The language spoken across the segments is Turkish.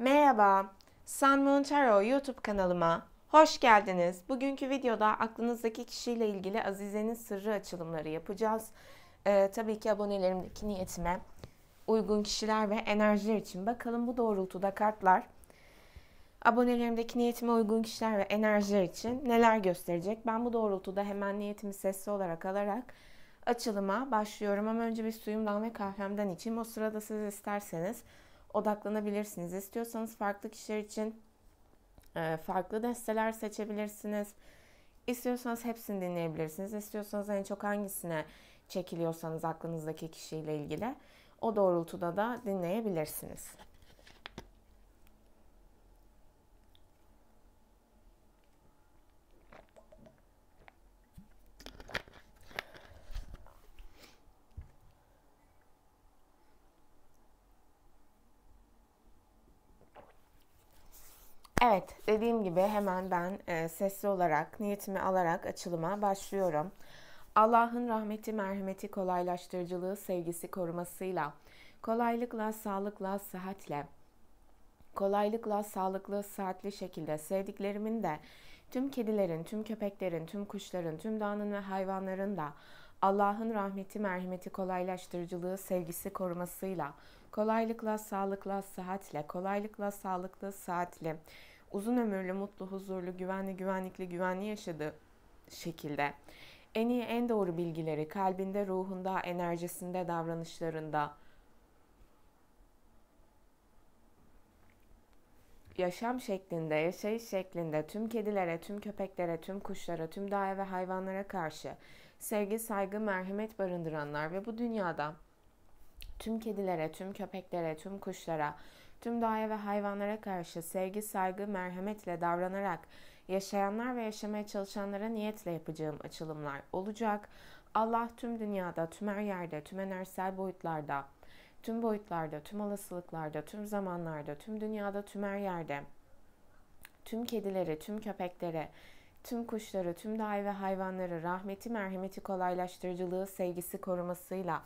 Merhaba, San Montero YouTube kanalıma hoş geldiniz. Bugünkü videoda aklınızdaki kişiyle ilgili Azize'nin sırrı açılımları yapacağız. Ee, tabii ki abonelerimdeki niyetime uygun kişiler ve enerjiler için bakalım bu doğrultuda kartlar abonelerimdeki niyetime uygun kişiler ve enerjiler için neler gösterecek. Ben bu doğrultuda hemen niyetimi sesli olarak alarak açılıma başlıyorum ama önce bir suyumdan ve kahvemden içeyim. O sırada siz isterseniz odaklanabilirsiniz. İstiyorsanız farklı kişiler için e, farklı desteler seçebilirsiniz. İstiyorsanız hepsini dinleyebilirsiniz. İstiyorsanız en çok hangisine çekiliyorsanız aklınızdaki kişiyle ilgili o doğrultuda da dinleyebilirsiniz. Evet, dediğim gibi hemen ben e, sesli olarak, niyetimi alarak açılıma başlıyorum. Allah'ın rahmeti, merhameti, kolaylaştırıcılığı, sevgisi, korumasıyla, kolaylıkla, sağlıkla, sıhhatle, kolaylıkla, sağlıklı, sıhhatli şekilde sevdiklerimin de, tüm kedilerin, tüm köpeklerin, tüm kuşların, tüm dağının ve hayvanların da Allah'ın rahmeti, merhameti, kolaylaştırıcılığı, sevgisi, korumasıyla, kolaylıkla, sağlıkla, sıhhatle, kolaylıkla, sağlıklı, sıhhatli, uzun ömürlü, mutlu, huzurlu, güvenli, güvenlikli, güvenli yaşadığı şekilde en iyi, en doğru bilgileri kalbinde, ruhunda, enerjisinde, davranışlarında yaşam şeklinde, yaşayış şeklinde tüm kedilere, tüm köpeklere, tüm kuşlara, tüm daire ve hayvanlara karşı sevgi, saygı, merhamet barındıranlar ve bu dünyada tüm kedilere, tüm köpeklere, tüm kuşlara, tüm doğaya ve hayvanlara karşı sevgi, saygı, merhametle davranarak yaşayanlar ve yaşamaya çalışanlara niyetle yapacağım açılımlar olacak. Allah tüm dünyada, tüm her yerde, tüm enerjisel boyutlarda, tüm boyutlarda, tüm olasılıklarda, tüm zamanlarda, tüm dünyada, tüm her yerde, tüm kedilere, tüm köpeklere, tüm kuşları, tüm dahi ve hayvanları rahmeti, merhameti, kolaylaştırıcılığı, sevgisi korumasıyla,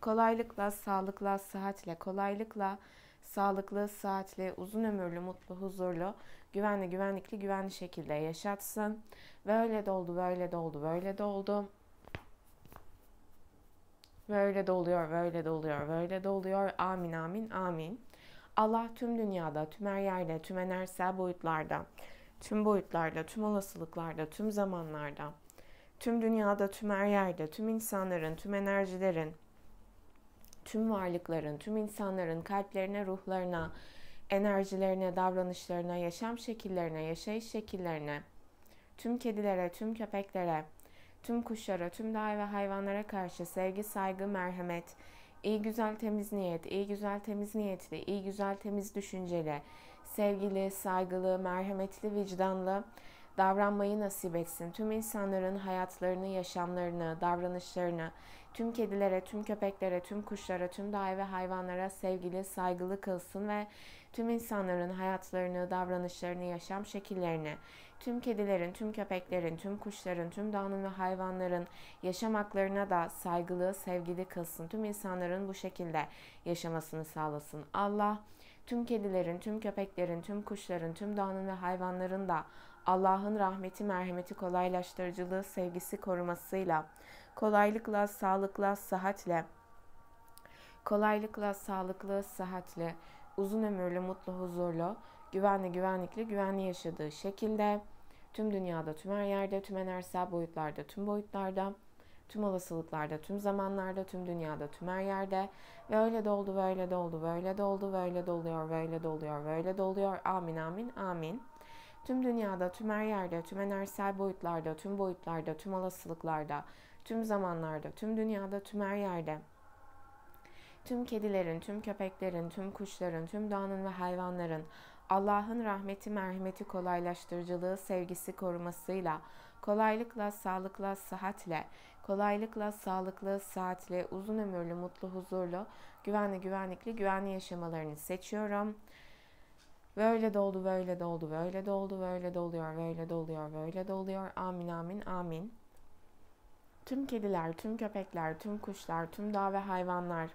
kolaylıkla, sağlıkla, sıhhatle, kolaylıkla, sağlıklı, saatli, uzun ömürlü, mutlu, huzurlu, güvenli, güvenlikli, güvenli şekilde yaşatsın. Ve öyle de oldu, böyle de oldu, böyle de oldu. Böyle de oluyor, böyle de oluyor, böyle de oluyor. Amin, amin, amin. Allah tüm dünyada, tüm her yerde, tüm enerjisel boyutlarda, tüm boyutlarda, tüm olasılıklarda, tüm zamanlarda, tüm dünyada, tüm her yerde, tüm insanların, tüm enerjilerin, tüm varlıkların, tüm insanların kalplerine, ruhlarına, enerjilerine, davranışlarına, yaşam şekillerine, yaşayış şekillerine, tüm kedilere, tüm köpeklere, tüm kuşlara, tüm dağ ve hayvanlara karşı sevgi, saygı, merhamet, iyi güzel temiz niyet, iyi güzel temiz niyetli, iyi güzel temiz düşünceli, sevgili, saygılı, merhametli, vicdanlı davranmayı nasip etsin. Tüm insanların hayatlarını, yaşamlarını, davranışlarını, tüm kedilere, tüm köpeklere, tüm kuşlara, tüm dahi ve hayvanlara sevgili, saygılı kılsın ve tüm insanların hayatlarını, davranışlarını, yaşam şekillerini, tüm kedilerin, tüm köpeklerin, tüm kuşların, tüm dağının ve hayvanların yaşam haklarına da saygılı, sevgili kılsın. Tüm insanların bu şekilde yaşamasını sağlasın. Allah tüm kedilerin, tüm köpeklerin, tüm kuşların, tüm dağının ve hayvanların da Allah'ın rahmeti, merhameti, kolaylaştırıcılığı, sevgisi, korumasıyla kolaylıkla, sağlıkla, sıhhatle, kolaylıkla, sağlıklı, sıhhatle, uzun ömürlü, mutlu, huzurlu, güvenli, güvenlikli, güvenli yaşadığı şekilde tüm dünyada, tüm her yerde, tüm enerjisel boyutlarda, tüm boyutlarda, tüm olasılıklarda, tüm zamanlarda, tüm dünyada, tüm her yerde ve öyle de oldu, böyle de oldu, böyle de oldu, böyle de oluyor, böyle de oluyor, böyle de oluyor. Amin, amin, amin. Tüm dünyada, tüm her yerde, tüm enerjisel boyutlarda, tüm boyutlarda, tüm olasılıklarda, Tüm zamanlarda, tüm dünyada, tüm her yerde. Tüm kedilerin, tüm köpeklerin, tüm kuşların, tüm doğanın ve hayvanların Allah'ın rahmeti, merhameti, kolaylaştırıcılığı, sevgisi, korumasıyla, kolaylıkla, sağlıkla, sıhhatle, kolaylıkla, sağlıklı, saatle, uzun ömürlü, mutlu, huzurlu, güvenli, güvenlikli, güvenli yaşamalarını seçiyorum. Böyle doldu, böyle doldu, böyle doldu, böyle doluyor, böyle doluyor, böyle doluyor. Amin, amin, amin. Tüm kediler, tüm köpekler, tüm kuşlar, tüm dağ ve hayvanlar.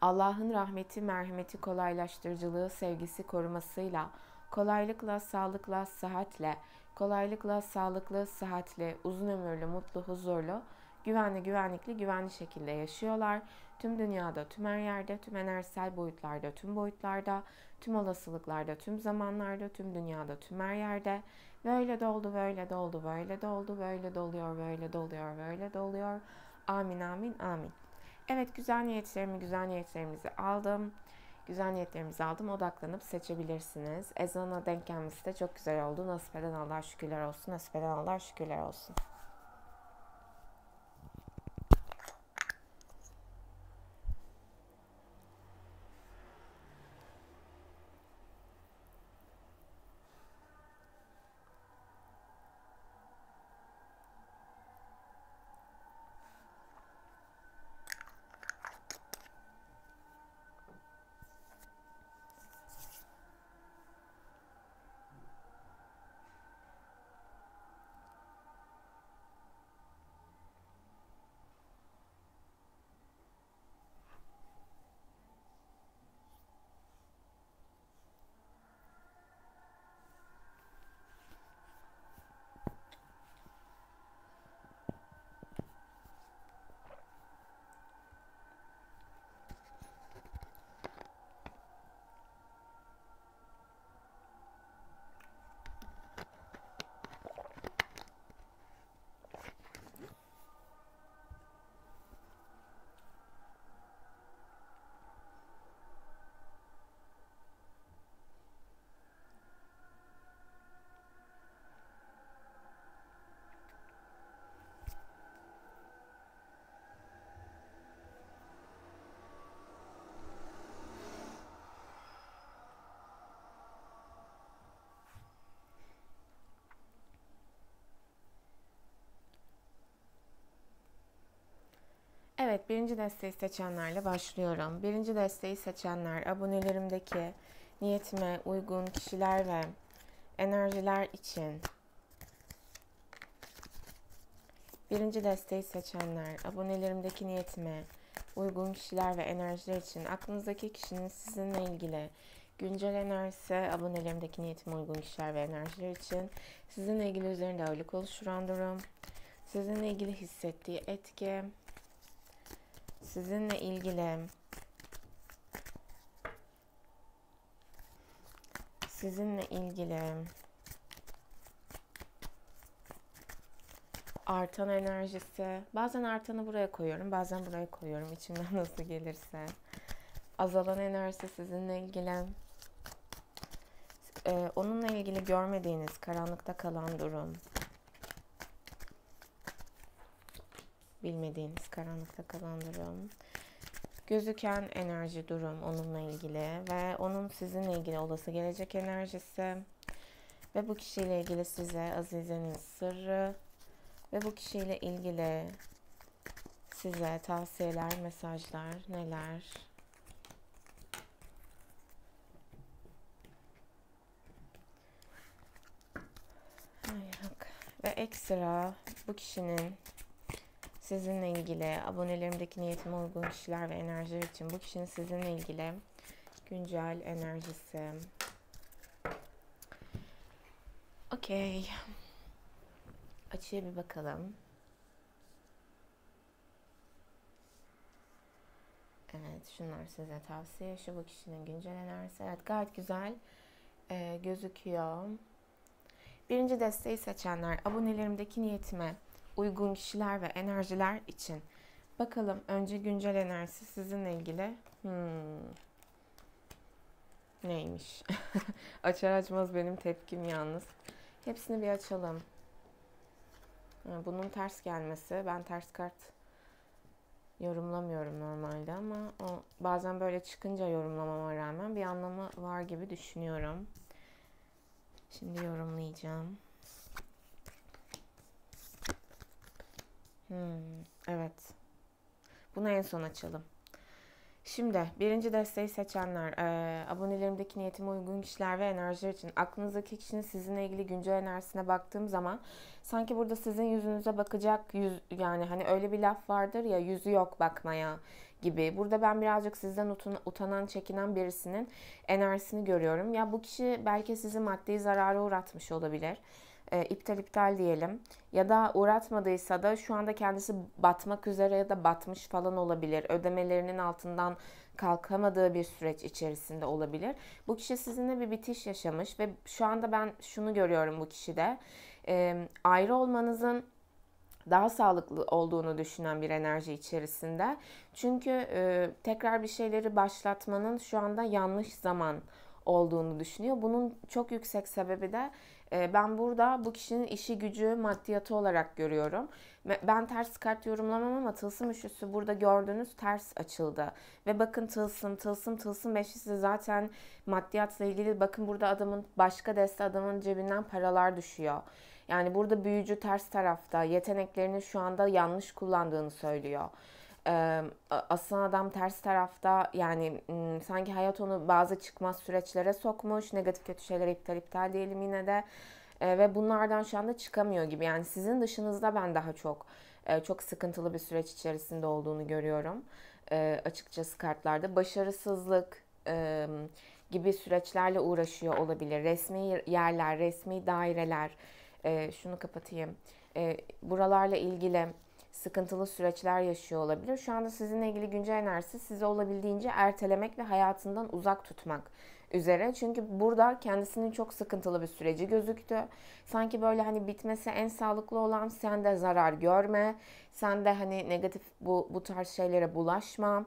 Allah'ın rahmeti, merhameti, kolaylaştırıcılığı, sevgisi, korumasıyla, kolaylıkla, sağlıkla, sıhhatle, kolaylıkla, sağlıklı, sıhhatli, uzun ömürlü, mutlu, huzurlu, güvenli, güvenlikli, güvenli şekilde yaşıyorlar. Tüm dünyada, tüm her yerde, tüm enerjisel boyutlarda, tüm boyutlarda, tüm olasılıklarda, tüm zamanlarda, tüm dünyada, tüm her yerde Böyle doldu, böyle doldu, böyle doldu, böyle doluyor, böyle doluyor, böyle doluyor. Amin, amin, amin. Evet, güzel niyetlerimi, güzel niyetlerimizi aldım. Güzel niyetlerimizi aldım. Odaklanıp seçebilirsiniz. Ezana denk gelmesi de çok güzel oldu. Nasip eden Allah şükürler olsun. Nasip eden Allah şükürler olsun. Evet birinci desteği seçenlerle başlıyorum. Birinci desteği seçenler abonelerimdeki niyetime uygun kişiler ve enerjiler için birinci desteği seçenler abonelerimdeki niyetime uygun kişiler ve enerjiler için aklınızdaki kişinin sizinle ilgili güncel enerjisi abonelerimdeki niyetime uygun kişiler ve enerjiler için sizinle ilgili üzerinde ağırlık oluşturan durum sizinle ilgili hissettiği etki Sizinle ilgili sizinle ilgili artan enerjisi. Bazen artanı buraya koyuyorum, bazen buraya koyuyorum. İçimden nasıl gelirse. Azalan enerjisi sizinle ilgili. Ee, onunla ilgili görmediğiniz, karanlıkta kalan durum. bilmediğiniz karanlıkta kalan durum. Gözüken enerji durum onunla ilgili ve onun sizinle ilgili olası gelecek enerjisi ve bu kişiyle ilgili size Azize'nin sırrı ve bu kişiyle ilgili size tavsiyeler, mesajlar neler? Ay, ve ekstra bu kişinin sizinle ilgili, abonelerimdeki niyetime uygun kişiler ve enerjiler için bu kişinin sizinle ilgili güncel enerjisi. Okey. Açıya bir bakalım. Evet, şunlar size tavsiye. Şu bu kişinin güncel enerjisi. Evet, gayet güzel e, gözüküyor. Birinci desteği seçenler, abonelerimdeki niyetime uygun kişiler ve enerjiler için. Bakalım önce güncel enerjisi sizinle ilgili. Hmm. Neymiş? Açar açmaz benim tepkim yalnız. Hepsini bir açalım. Bunun ters gelmesi. Ben ters kart yorumlamıyorum normalde ama o bazen böyle çıkınca yorumlamama rağmen bir anlamı var gibi düşünüyorum. Şimdi yorumlayacağım. Hmm, evet. Bunu en son açalım. Şimdi birinci desteği seçenler, e, abonelerimdeki niyetime uygun kişiler ve enerjiler için aklınızdaki kişinin sizinle ilgili güncel enerjisine baktığım zaman sanki burada sizin yüzünüze bakacak yüz yani hani öyle bir laf vardır ya yüzü yok bakmaya gibi. Burada ben birazcık sizden utanan, çekinen birisinin enerjisini görüyorum. Ya bu kişi belki sizi maddi zarara uğratmış olabilir e, iptal iptal diyelim ya da uğratmadıysa da şu anda kendisi batmak üzere ya da batmış falan olabilir. Ödemelerinin altından kalkamadığı bir süreç içerisinde olabilir. Bu kişi sizinle bir bitiş yaşamış ve şu anda ben şunu görüyorum bu kişide. E, ayrı olmanızın daha sağlıklı olduğunu düşünen bir enerji içerisinde. Çünkü e, tekrar bir şeyleri başlatmanın şu anda yanlış zaman olduğunu düşünüyor. Bunun çok yüksek sebebi de ee, ben burada bu kişinin işi gücü maddiyatı olarak görüyorum. Ben ters kart yorumlamam ama tılsım üçlüsü burada gördüğünüz ters açıldı. Ve bakın tılsım, tılsım, tılsım beşlisi zaten maddiyatla ilgili. Bakın burada adamın başka deste adamın cebinden paralar düşüyor. Yani burada büyücü ters tarafta yeteneklerini şu anda yanlış kullandığını söylüyor. Aslında adam ters tarafta yani sanki hayat onu bazı çıkmaz süreçlere sokmuş. Negatif kötü şeylere iptal iptal diyelim yine de. ve bunlardan şu anda çıkamıyor gibi. Yani sizin dışınızda ben daha çok çok sıkıntılı bir süreç içerisinde olduğunu görüyorum. açıkçası kartlarda başarısızlık gibi süreçlerle uğraşıyor olabilir. Resmi yerler, resmi daireler. şunu kapatayım. buralarla ilgili sıkıntılı süreçler yaşıyor olabilir. Şu anda sizinle ilgili güncel enerjisi sizi olabildiğince ertelemek ve hayatından uzak tutmak üzere. Çünkü burada kendisinin çok sıkıntılı bir süreci gözüktü. Sanki böyle hani bitmesi en sağlıklı olan sen de zarar görme, sen de hani negatif bu, bu tarz şeylere bulaşma.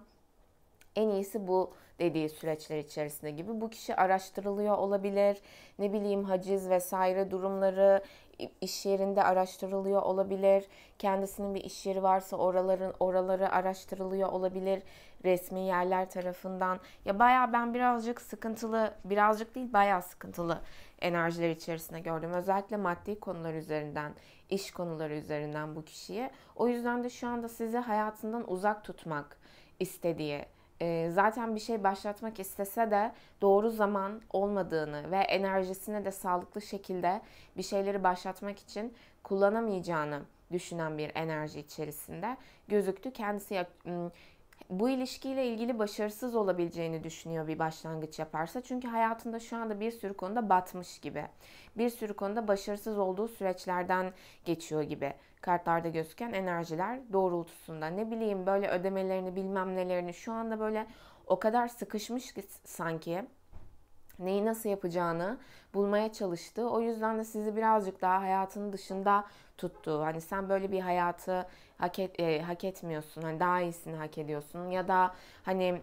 En iyisi bu dediği süreçler içerisinde gibi bu kişi araştırılıyor olabilir. Ne bileyim haciz vesaire durumları iş yerinde araştırılıyor olabilir. Kendisinin bir iş yeri varsa oraların oraları araştırılıyor olabilir resmi yerler tarafından. Ya bayağı ben birazcık sıkıntılı, birazcık değil bayağı sıkıntılı enerjiler içerisinde gördüm. Özellikle maddi konular üzerinden, iş konuları üzerinden bu kişiye O yüzden de şu anda sizi hayatından uzak tutmak istediği ee, zaten bir şey başlatmak istese de doğru zaman olmadığını ve enerjisini de sağlıklı şekilde bir şeyleri başlatmak için kullanamayacağını düşünen bir enerji içerisinde gözüktü. Kendisi hmm, bu ilişkiyle ilgili başarısız olabileceğini düşünüyor bir başlangıç yaparsa. Çünkü hayatında şu anda bir sürü konuda batmış gibi. Bir sürü konuda başarısız olduğu süreçlerden geçiyor gibi kartlarda gözüken enerjiler doğrultusunda. Ne bileyim böyle ödemelerini bilmem nelerini şu anda böyle o kadar sıkışmış ki sanki neyi nasıl yapacağını bulmaya çalıştı. O yüzden de sizi birazcık daha hayatının dışında tuttu. Hani sen böyle bir hayatı hak, et, e, hak etmiyorsun. Hani daha iyisini hak ediyorsun ya da hani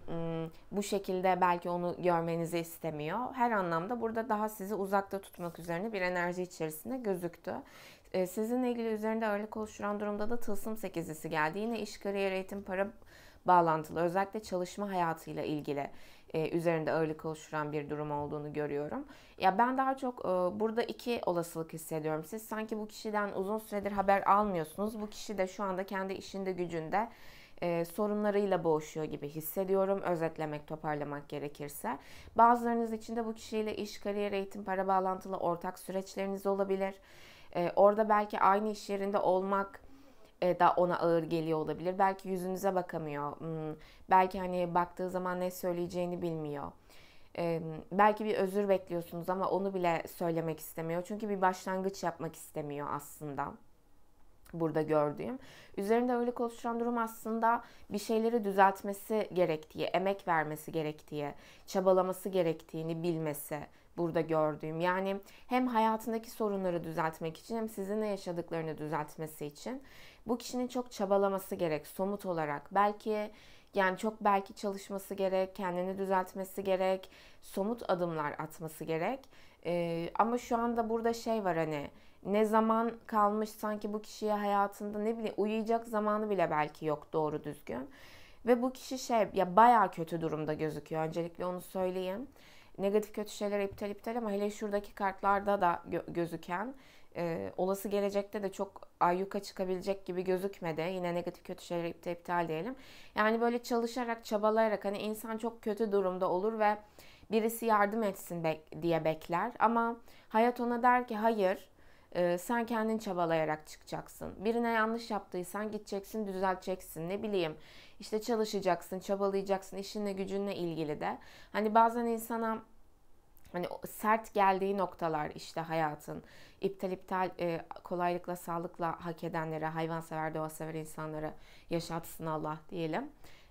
bu şekilde belki onu görmenizi istemiyor. Her anlamda burada daha sizi uzakta tutmak üzerine bir enerji içerisinde gözüktü. E, sizinle ilgili üzerinde ağırlık oluşturan durumda da tılsım sekizlisi geldi. Yine iş, kariyer, eğitim, para bağlantılı. Özellikle çalışma hayatıyla ilgili e, üzerinde ağırlık oluşturan bir durum olduğunu görüyorum. Ya ben daha çok e, burada iki olasılık hissediyorum. Siz sanki bu kişiden uzun süredir haber almıyorsunuz. Bu kişi de şu anda kendi işinde gücünde e, sorunlarıyla boğuşuyor gibi hissediyorum. Özetlemek, toparlamak gerekirse. Bazılarınız için de bu kişiyle iş, kariyer, eğitim, para bağlantılı ortak süreçleriniz olabilir. E, orada belki aynı iş yerinde olmak e, da ona ağır geliyor olabilir. Belki yüzünüze bakamıyor. Hmm, belki hani baktığı zaman ne söyleyeceğini bilmiyor. E, belki bir özür bekliyorsunuz ama onu bile söylemek istemiyor. Çünkü bir başlangıç yapmak istemiyor aslında burada gördüğüm. Üzerinde öyle oluşturan durum aslında bir şeyleri düzeltmesi gerektiği, emek vermesi gerektiği, çabalaması gerektiğini bilmesi, burada gördüğüm. Yani hem hayatındaki sorunları düzeltmek için hem sizinle yaşadıklarını düzeltmesi için bu kişinin çok çabalaması gerek somut olarak. Belki yani çok belki çalışması gerek, kendini düzeltmesi gerek, somut adımlar atması gerek. Ee, ama şu anda burada şey var hani ne zaman kalmış sanki bu kişiye hayatında ne bileyim uyuyacak zamanı bile belki yok doğru düzgün. Ve bu kişi şey ya baya kötü durumda gözüküyor öncelikle onu söyleyeyim negatif kötü şeyler iptal iptal ama hele şuradaki kartlarda da gö- gözüken e, olası gelecekte de çok ayyuka çıkabilecek gibi gözükmedi. Yine negatif kötü şeyler iptal iptal diyelim. Yani böyle çalışarak, çabalayarak hani insan çok kötü durumda olur ve birisi yardım etsin be- diye bekler. Ama hayat ona der ki hayır e, sen kendin çabalayarak çıkacaksın. Birine yanlış yaptıysan gideceksin, düzelteceksin. Ne bileyim işte çalışacaksın, çabalayacaksın, işinle gücünle ilgili de. Hani bazen insana hani sert geldiği noktalar işte hayatın iptal iptal e, kolaylıkla sağlıkla hak edenlere, hayvansever, doğasever insanlara yaşatsın Allah diyelim.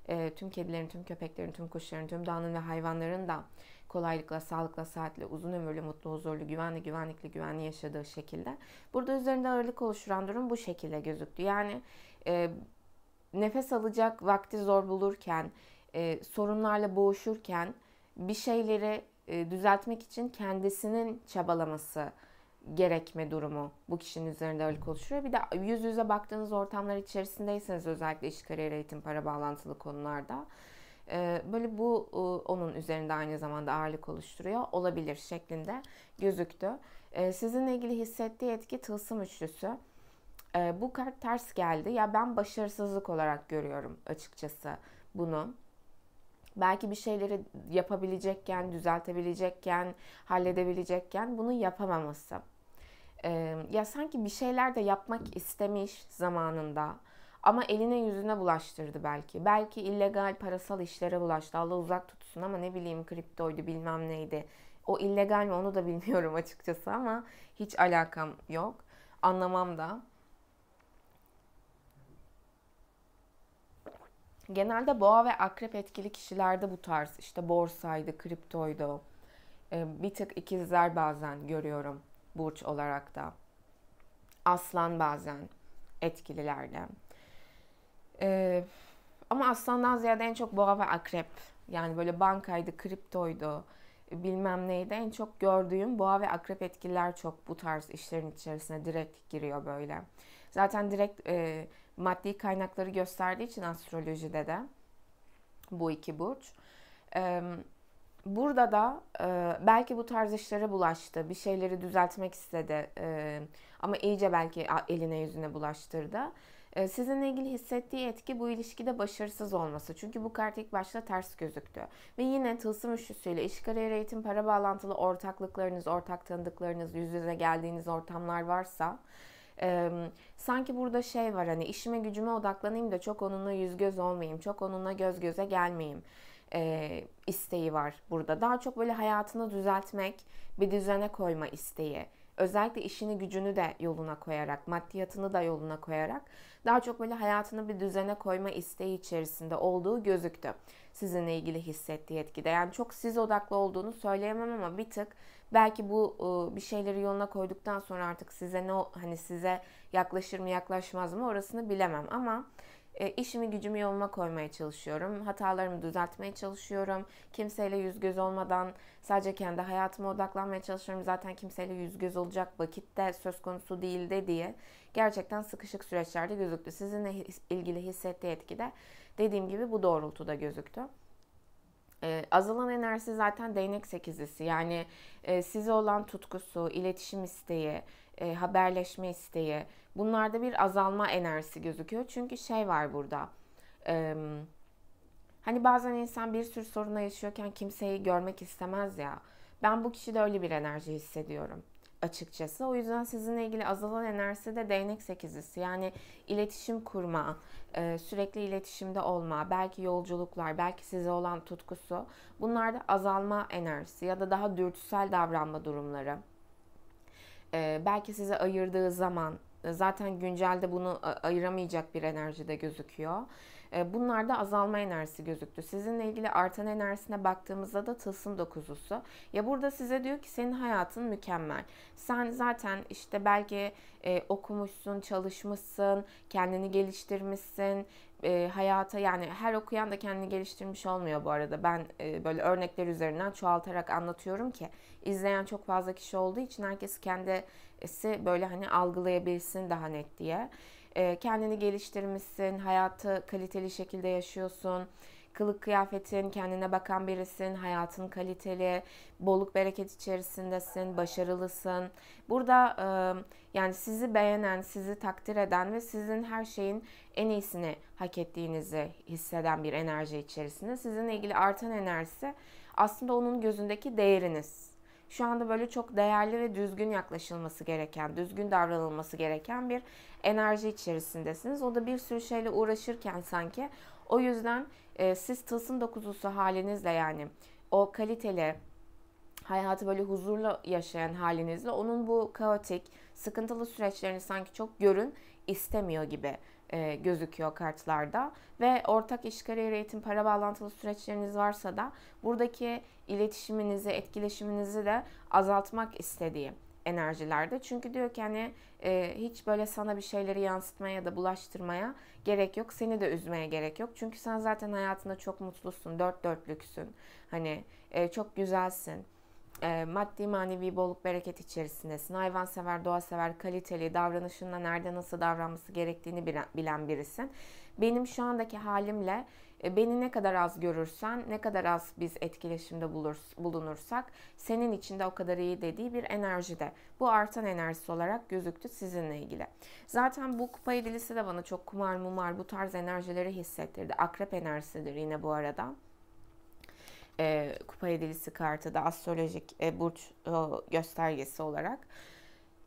E, tüm kedilerin, tüm köpeklerin, tüm kuşların, tüm dağının ve hayvanların da kolaylıkla, sağlıkla, saatle, uzun ömürlü, mutlu, huzurlu, güvenli, güvenlikli, güvenli yaşadığı şekilde. Burada üzerinde ağırlık oluşturan durum bu şekilde gözüktü. Yani e, nefes alacak vakti zor bulurken, e, sorunlarla boğuşurken bir şeyleri e, düzeltmek için kendisinin çabalaması gerekme durumu bu kişinin üzerinde ağırlık oluşturuyor. Bir de yüz yüze baktığınız ortamlar içerisindeyseniz özellikle iş, kariyer, eğitim, para bağlantılı konularda e, böyle bu e, onun üzerinde aynı zamanda ağırlık oluşturuyor olabilir şeklinde gözüktü. E, sizinle ilgili hissettiği etki tılsım üçlüsü e, bu kart ters geldi. Ya ben başarısızlık olarak görüyorum açıkçası bunu. Belki bir şeyleri yapabilecekken, düzeltebilecekken, halledebilecekken bunu yapamaması. E, ya sanki bir şeyler de yapmak istemiş zamanında. Ama eline yüzüne bulaştırdı belki. Belki illegal parasal işlere bulaştı. Allah uzak tutsun ama ne bileyim kriptoydu bilmem neydi. O illegal mi onu da bilmiyorum açıkçası ama hiç alakam yok. Anlamam da. Genelde boğa ve akrep etkili kişilerde bu tarz işte borsaydı, kriptoydu. Ee, bir tık ikizler bazen görüyorum burç olarak da. Aslan bazen etkililerde. Ee, ama aslandan ziyade en çok boğa ve akrep. Yani böyle bankaydı, kriptoydu, bilmem neydi. En çok gördüğüm boğa ve akrep etkiler çok bu tarz işlerin içerisine direkt giriyor böyle. Zaten direkt e, maddi kaynakları gösterdiği için astrolojide de bu iki burç. E, burada da e, belki bu tarz işlere bulaştı. Bir şeyleri düzeltmek istedi. E, ama iyice belki eline yüzüne bulaştırdı. E, sizinle ilgili hissettiği etki bu ilişkide başarısız olması. Çünkü bu kart ilk başta ters gözüktü. Ve yine tılsım üçlüsüyle iş, kariyer, eğitim, para bağlantılı ortaklıklarınız, ortak tanıdıklarınız, yüz yüze geldiğiniz ortamlar varsa e, sanki burada şey var hani işime gücüme odaklanayım da çok onunla yüz göz olmayayım, çok onunla göz göze gelmeyeyim e, isteği var burada. Daha çok böyle hayatını düzeltmek, bir düzene koyma isteği. Özellikle işini gücünü de yoluna koyarak, maddiyatını da yoluna koyarak daha çok böyle hayatını bir düzene koyma isteği içerisinde olduğu gözüktü. Sizinle ilgili hissettiği etkide. Yani çok siz odaklı olduğunu söyleyemem ama bir tık Belki bu ıı, bir şeyleri yoluna koyduktan sonra artık size ne hani size yaklaşır mı yaklaşmaz mı orasını bilemem ama e, işimi gücümü yoluma koymaya çalışıyorum. Hatalarımı düzeltmeye çalışıyorum. Kimseyle yüz göz olmadan sadece kendi hayatıma odaklanmaya çalışıyorum. Zaten kimseyle yüz göz olacak vakitte söz konusu değildi diye. Gerçekten sıkışık süreçlerde gözüktü. Sizinle ilgili hissettiği etki de dediğim gibi bu doğrultuda gözüktü. E, azalan enerji zaten değnek sekizlisi. Yani e, size olan tutkusu, iletişim isteği, e, haberleşme isteği bunlarda bir azalma enerjisi gözüküyor. Çünkü şey var burada. E, hani bazen insan bir sürü soruna yaşıyorken kimseyi görmek istemez ya. Ben bu kişide öyle bir enerji hissediyorum açıkçası. O yüzden sizinle ilgili azalan enerjisi de değnek sekizlisi. Yani iletişim kurma, e, sürekli iletişimde olma, belki yolculuklar, belki size olan tutkusu. Bunlar da azalma enerjisi ya da daha dürtüsel davranma durumları. E, belki size ayırdığı zaman e, zaten güncelde bunu ayıramayacak bir enerjide gözüküyor. Ee, Bunlarda azalma enerjisi gözüktü. Sizinle ilgili artan enerjisine baktığımızda da tılsım dokuzusu. Ya burada size diyor ki senin hayatın mükemmel. Sen zaten işte belki e, okumuşsun, çalışmışsın, kendini geliştirmişsin, e, hayata yani her okuyan da kendini geliştirmiş olmuyor bu arada. Ben e, böyle örnekler üzerinden çoğaltarak anlatıyorum ki izleyen çok fazla kişi olduğu için herkes kendisi böyle hani algılayabilsin daha net diye. E, kendini geliştirmişsin, hayatı kaliteli şekilde yaşıyorsun. Kılık kıyafetin, kendine bakan birisin, hayatın kaliteli, bolluk bereket içerisindesin, başarılısın. Burada e, yani sizi beğenen, sizi takdir eden ve sizin her şeyin en iyisini hak ettiğinizi hisseden bir enerji içerisinde. Sizinle ilgili artan enerjisi aslında onun gözündeki değeriniz şu anda böyle çok değerli ve düzgün yaklaşılması gereken, düzgün davranılması gereken bir enerji içerisindesiniz. O da bir sürü şeyle uğraşırken sanki. O yüzden e, siz tılsım dokuzusu halinizle yani o kaliteli hayatı böyle huzurla yaşayan halinizle onun bu kaotik, sıkıntılı süreçlerini sanki çok görün istemiyor gibi e, gözüküyor kartlarda. Ve ortak iş kariyer eğitim para bağlantılı süreçleriniz varsa da buradaki iletişiminizi, etkileşiminizi de azaltmak istediği enerjilerde. Çünkü diyor ki hani e, hiç böyle sana bir şeyleri yansıtmaya ya da bulaştırmaya gerek yok. Seni de üzmeye gerek yok. Çünkü sen zaten hayatında çok mutlusun, dört dörtlüksün. Hani e, çok güzelsin e, maddi manevi bolluk bereket içerisindesin. doğa sever, kaliteli, davranışında nerede nasıl davranması gerektiğini bilen birisin. Benim şu andaki halimle e, beni ne kadar az görürsen, ne kadar az biz etkileşimde bulunursak senin için de o kadar iyi dediği bir enerjide. Bu artan enerjisi olarak gözüktü sizinle ilgili. Zaten bu kupa edilisi de bana çok kumar mumar bu tarz enerjileri hissettirdi. Akrep enerjisidir yine bu arada e, Kupa edilisi kartı da astrolojik e, burç e, göstergesi olarak.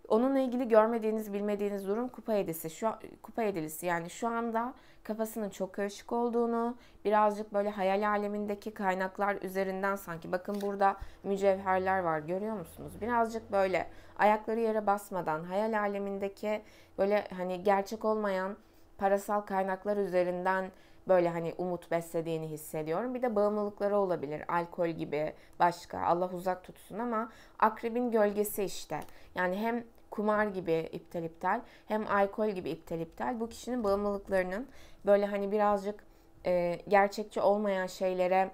Onunla ilgili görmediğiniz, bilmediğiniz durum kupa edilisi. Şu kupa yedilisi yani şu anda kafasının çok karışık olduğunu, birazcık böyle hayal alemindeki kaynaklar üzerinden sanki bakın burada mücevherler var görüyor musunuz? Birazcık böyle ayakları yere basmadan hayal alemindeki böyle hani gerçek olmayan parasal kaynaklar üzerinden böyle hani umut beslediğini hissediyorum. Bir de bağımlılıkları olabilir. Alkol gibi başka. Allah uzak tutsun ama akrebin gölgesi işte. Yani hem kumar gibi iptal iptal hem alkol gibi iptal iptal bu kişinin bağımlılıklarının böyle hani birazcık e, gerçekçi olmayan şeylere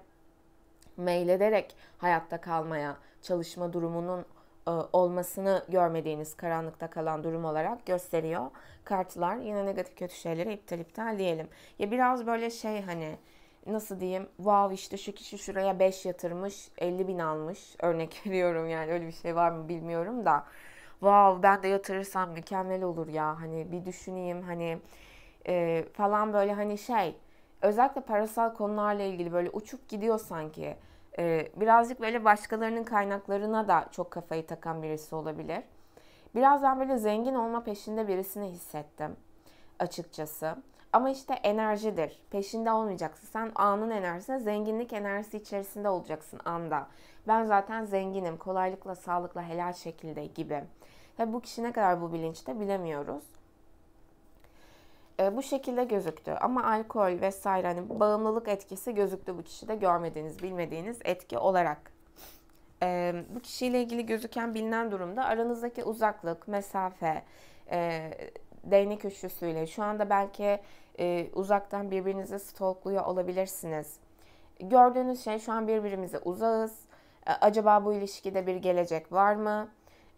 meylederek hayatta kalmaya çalışma durumunun e, olmasını görmediğiniz karanlıkta kalan durum olarak gösteriyor. Kartlar yine negatif kötü şeyleri iptal iptal diyelim. Ya biraz böyle şey hani nasıl diyeyim wow işte şu kişi şuraya 5 yatırmış 50 bin almış örnek veriyorum yani öyle bir şey var mı bilmiyorum da wow ben de yatırırsam mükemmel olur ya hani bir düşüneyim hani e, falan böyle hani şey özellikle parasal konularla ilgili böyle uçup gidiyor sanki ee, birazcık böyle başkalarının kaynaklarına da çok kafayı takan birisi olabilir. Birazdan böyle zengin olma peşinde birisini hissettim açıkçası. Ama işte enerjidir. Peşinde olmayacaksın. Sen anın enerjisine, zenginlik enerjisi içerisinde olacaksın anda. Ben zaten zenginim, kolaylıkla, sağlıkla, helal şekilde gibi. Tabii bu kişi ne kadar bu bilinçte bilemiyoruz. E, bu şekilde gözüktü. Ama alkol vesaire hani bağımlılık etkisi gözüktü bu kişide görmediğiniz, bilmediğiniz etki olarak. E, bu kişiyle ilgili gözüken bilinen durumda aranızdaki uzaklık, mesafe, e, değnek üçlüsüyle şu anda belki e, uzaktan birbirinizi stalkluyor olabilirsiniz. Gördüğünüz şey şu an birbirimize uzağız. E, acaba bu ilişkide bir gelecek var mı?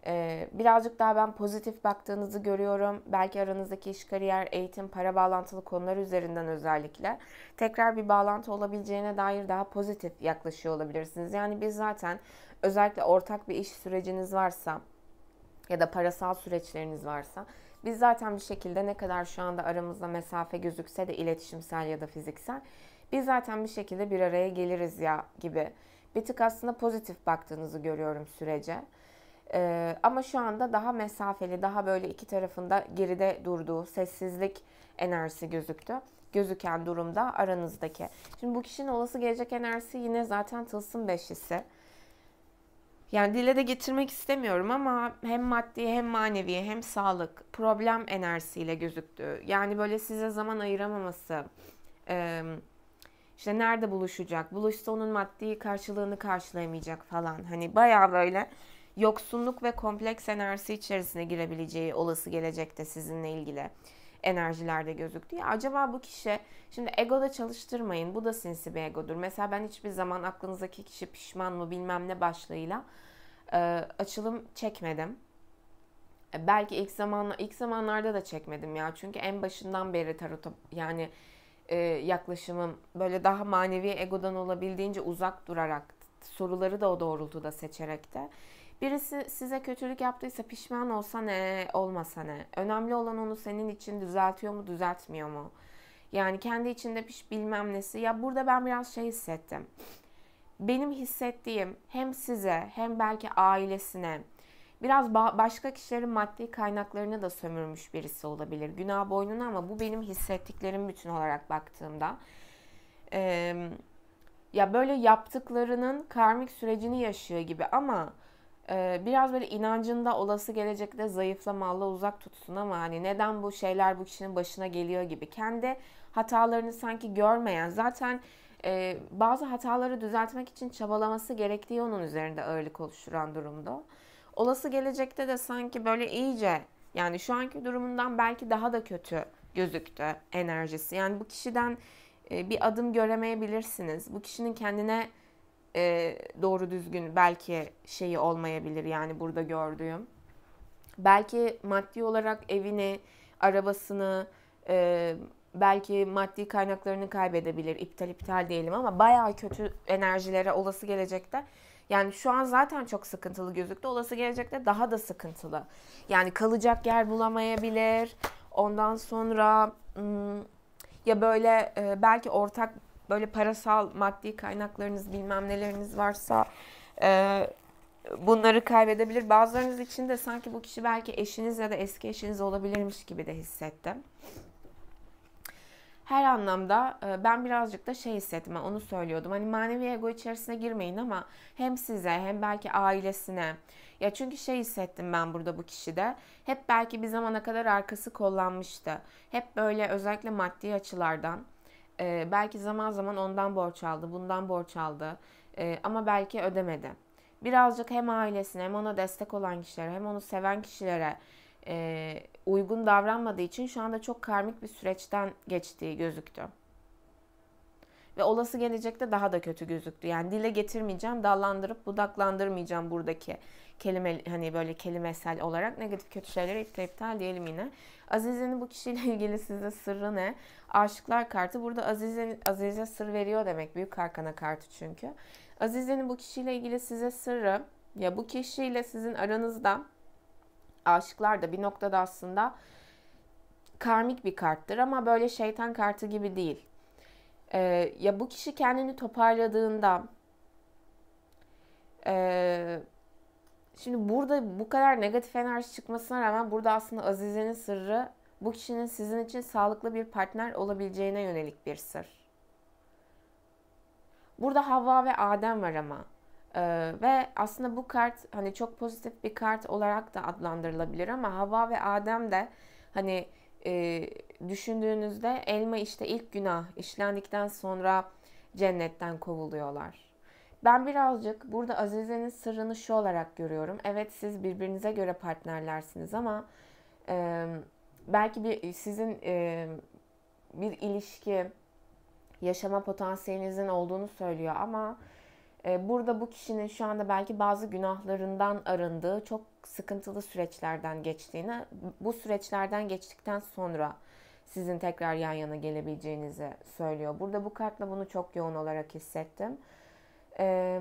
Ee, birazcık daha ben pozitif baktığınızı görüyorum. Belki aranızdaki iş, kariyer, eğitim, para bağlantılı konular üzerinden özellikle tekrar bir bağlantı olabileceğine dair daha pozitif yaklaşıyor olabilirsiniz. Yani biz zaten özellikle ortak bir iş süreciniz varsa ya da parasal süreçleriniz varsa biz zaten bir şekilde ne kadar şu anda aramızda mesafe gözükse de iletişimsel ya da fiziksel biz zaten bir şekilde bir araya geliriz ya gibi bir tık aslında pozitif baktığınızı görüyorum sürece. Ee, ama şu anda daha mesafeli, daha böyle iki tarafında geride durduğu sessizlik enerjisi gözüktü. Gözüken durumda aranızdaki. Şimdi bu kişinin olası gelecek enerjisi yine zaten tılsım beşlisi. Yani dile de getirmek istemiyorum ama hem maddi hem manevi hem sağlık problem enerjisiyle gözüktü. Yani böyle size zaman ayıramaması, işte nerede buluşacak, buluşsa onun maddi karşılığını karşılayamayacak falan. Hani bayağı böyle yoksunluk ve kompleks enerjisi içerisine girebileceği olası gelecekte sizinle ilgili enerjilerde gözüktü. Ya acaba bu kişi şimdi egoda çalıştırmayın. Bu da sinsi bir egodur. Mesela ben hiçbir zaman aklınızdaki kişi pişman mı bilmem ne başlığıyla e, açılım çekmedim. E, belki ilk zaman ilk zamanlarda da çekmedim ya. Çünkü en başından beri tarot yani e, yaklaşımım böyle daha manevi egodan olabildiğince uzak durarak soruları da o doğrultuda seçerek de Birisi size kötülük yaptıysa pişman olsa ne, olmasa ne? Önemli olan onu senin için düzeltiyor mu, düzeltmiyor mu? Yani kendi içinde piş bilmem nesi. Ya burada ben biraz şey hissettim. Benim hissettiğim hem size hem belki ailesine biraz ba- başka kişilerin maddi kaynaklarını da sömürmüş birisi olabilir. Günah boynuna ama bu benim hissettiklerim bütün olarak baktığımda. Ee, ya böyle yaptıklarının karmik sürecini yaşıyor gibi ama ee, biraz böyle inancında olası gelecekte zayıflama Allah uzak tutsun ama hani neden bu şeyler bu kişinin başına geliyor gibi kendi hatalarını sanki görmeyen zaten e, bazı hataları düzeltmek için çabalaması gerektiği onun üzerinde ağırlık oluşturan durumda. Olası gelecekte de sanki böyle iyice yani şu anki durumundan belki daha da kötü gözüktü enerjisi. Yani bu kişiden e, bir adım göremeyebilirsiniz. Bu kişinin kendine e, doğru düzgün belki şeyi olmayabilir yani burada gördüğüm. Belki maddi olarak evini, arabasını, e, belki maddi kaynaklarını kaybedebilir. İptal iptal diyelim ama bayağı kötü enerjilere olası gelecekte. Yani şu an zaten çok sıkıntılı gözüktü. Olası gelecekte daha da sıkıntılı. Yani kalacak yer bulamayabilir. Ondan sonra hmm, ya böyle belki ortak böyle parasal maddi kaynaklarınız bilmem neleriniz varsa e, bunları kaybedebilir. Bazılarınız için de sanki bu kişi belki eşiniz ya da eski eşiniz olabilirmiş gibi de hissettim. Her anlamda e, ben birazcık da şey hissettim, onu söylüyordum. Hani manevi ego içerisine girmeyin ama hem size hem belki ailesine. Ya çünkü şey hissettim ben burada bu kişide. Hep belki bir zamana kadar arkası kollanmıştı. Hep böyle özellikle maddi açılardan e, belki zaman zaman ondan borç aldı, bundan borç aldı e, ama belki ödemedi. Birazcık hem ailesine hem ona destek olan kişilere hem onu seven kişilere e, uygun davranmadığı için şu anda çok karmik bir süreçten geçtiği gözüktü ve olası gelecekte daha da kötü gözüktü. Yani dile getirmeyeceğim, dallandırıp budaklandırmayacağım buradaki kelime hani böyle kelimesel olarak negatif kötü şeyleri iptal iptal diyelim yine. Azize'nin bu kişiyle ilgili size sırrı ne? Aşıklar kartı. Burada Azize, Azize sır veriyor demek. Büyük arkana kartı çünkü. Azize'nin bu kişiyle ilgili size sırrı ya bu kişiyle sizin aranızda aşıklar da bir noktada aslında karmik bir karttır ama böyle şeytan kartı gibi değil. Ee, ya bu kişi kendini toparladığında e, şimdi burada bu kadar negatif enerji çıkmasına rağmen burada aslında Azize'nin sırrı bu kişinin sizin için sağlıklı bir partner olabileceğine yönelik bir sır. Burada Havva ve Adem var ama. Ee, ve aslında bu kart hani çok pozitif bir kart olarak da adlandırılabilir ama Havva ve Adem de hani e, düşündüğünüzde elma işte ilk günah işlendikten sonra cennetten kovuluyorlar. Ben birazcık burada Azize'nin sırrını şu olarak görüyorum. Evet siz birbirinize göre partnerlersiniz ama e, belki bir sizin e, bir ilişki yaşama potansiyelinizin olduğunu söylüyor ama e, burada bu kişinin şu anda belki bazı günahlarından arındığı çok sıkıntılı süreçlerden geçtiğini, bu süreçlerden geçtikten sonra sizin tekrar yan yana gelebileceğinizi söylüyor. Burada bu kartla bunu çok yoğun olarak hissettim. Ee,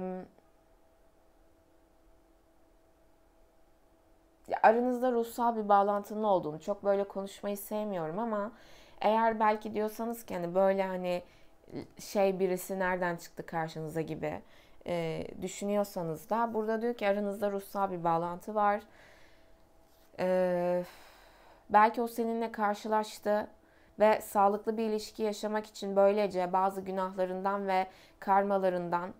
aranızda ruhsal bir bağlantının olduğunu çok böyle konuşmayı sevmiyorum ama eğer belki diyorsanız ki hani böyle hani şey birisi nereden çıktı karşınıza gibi e, düşünüyorsanız da burada diyor ki aranızda ruhsal bir bağlantı var. Ee, belki o seninle karşılaştı ve sağlıklı bir ilişki yaşamak için böylece bazı günahlarından ve karmalarından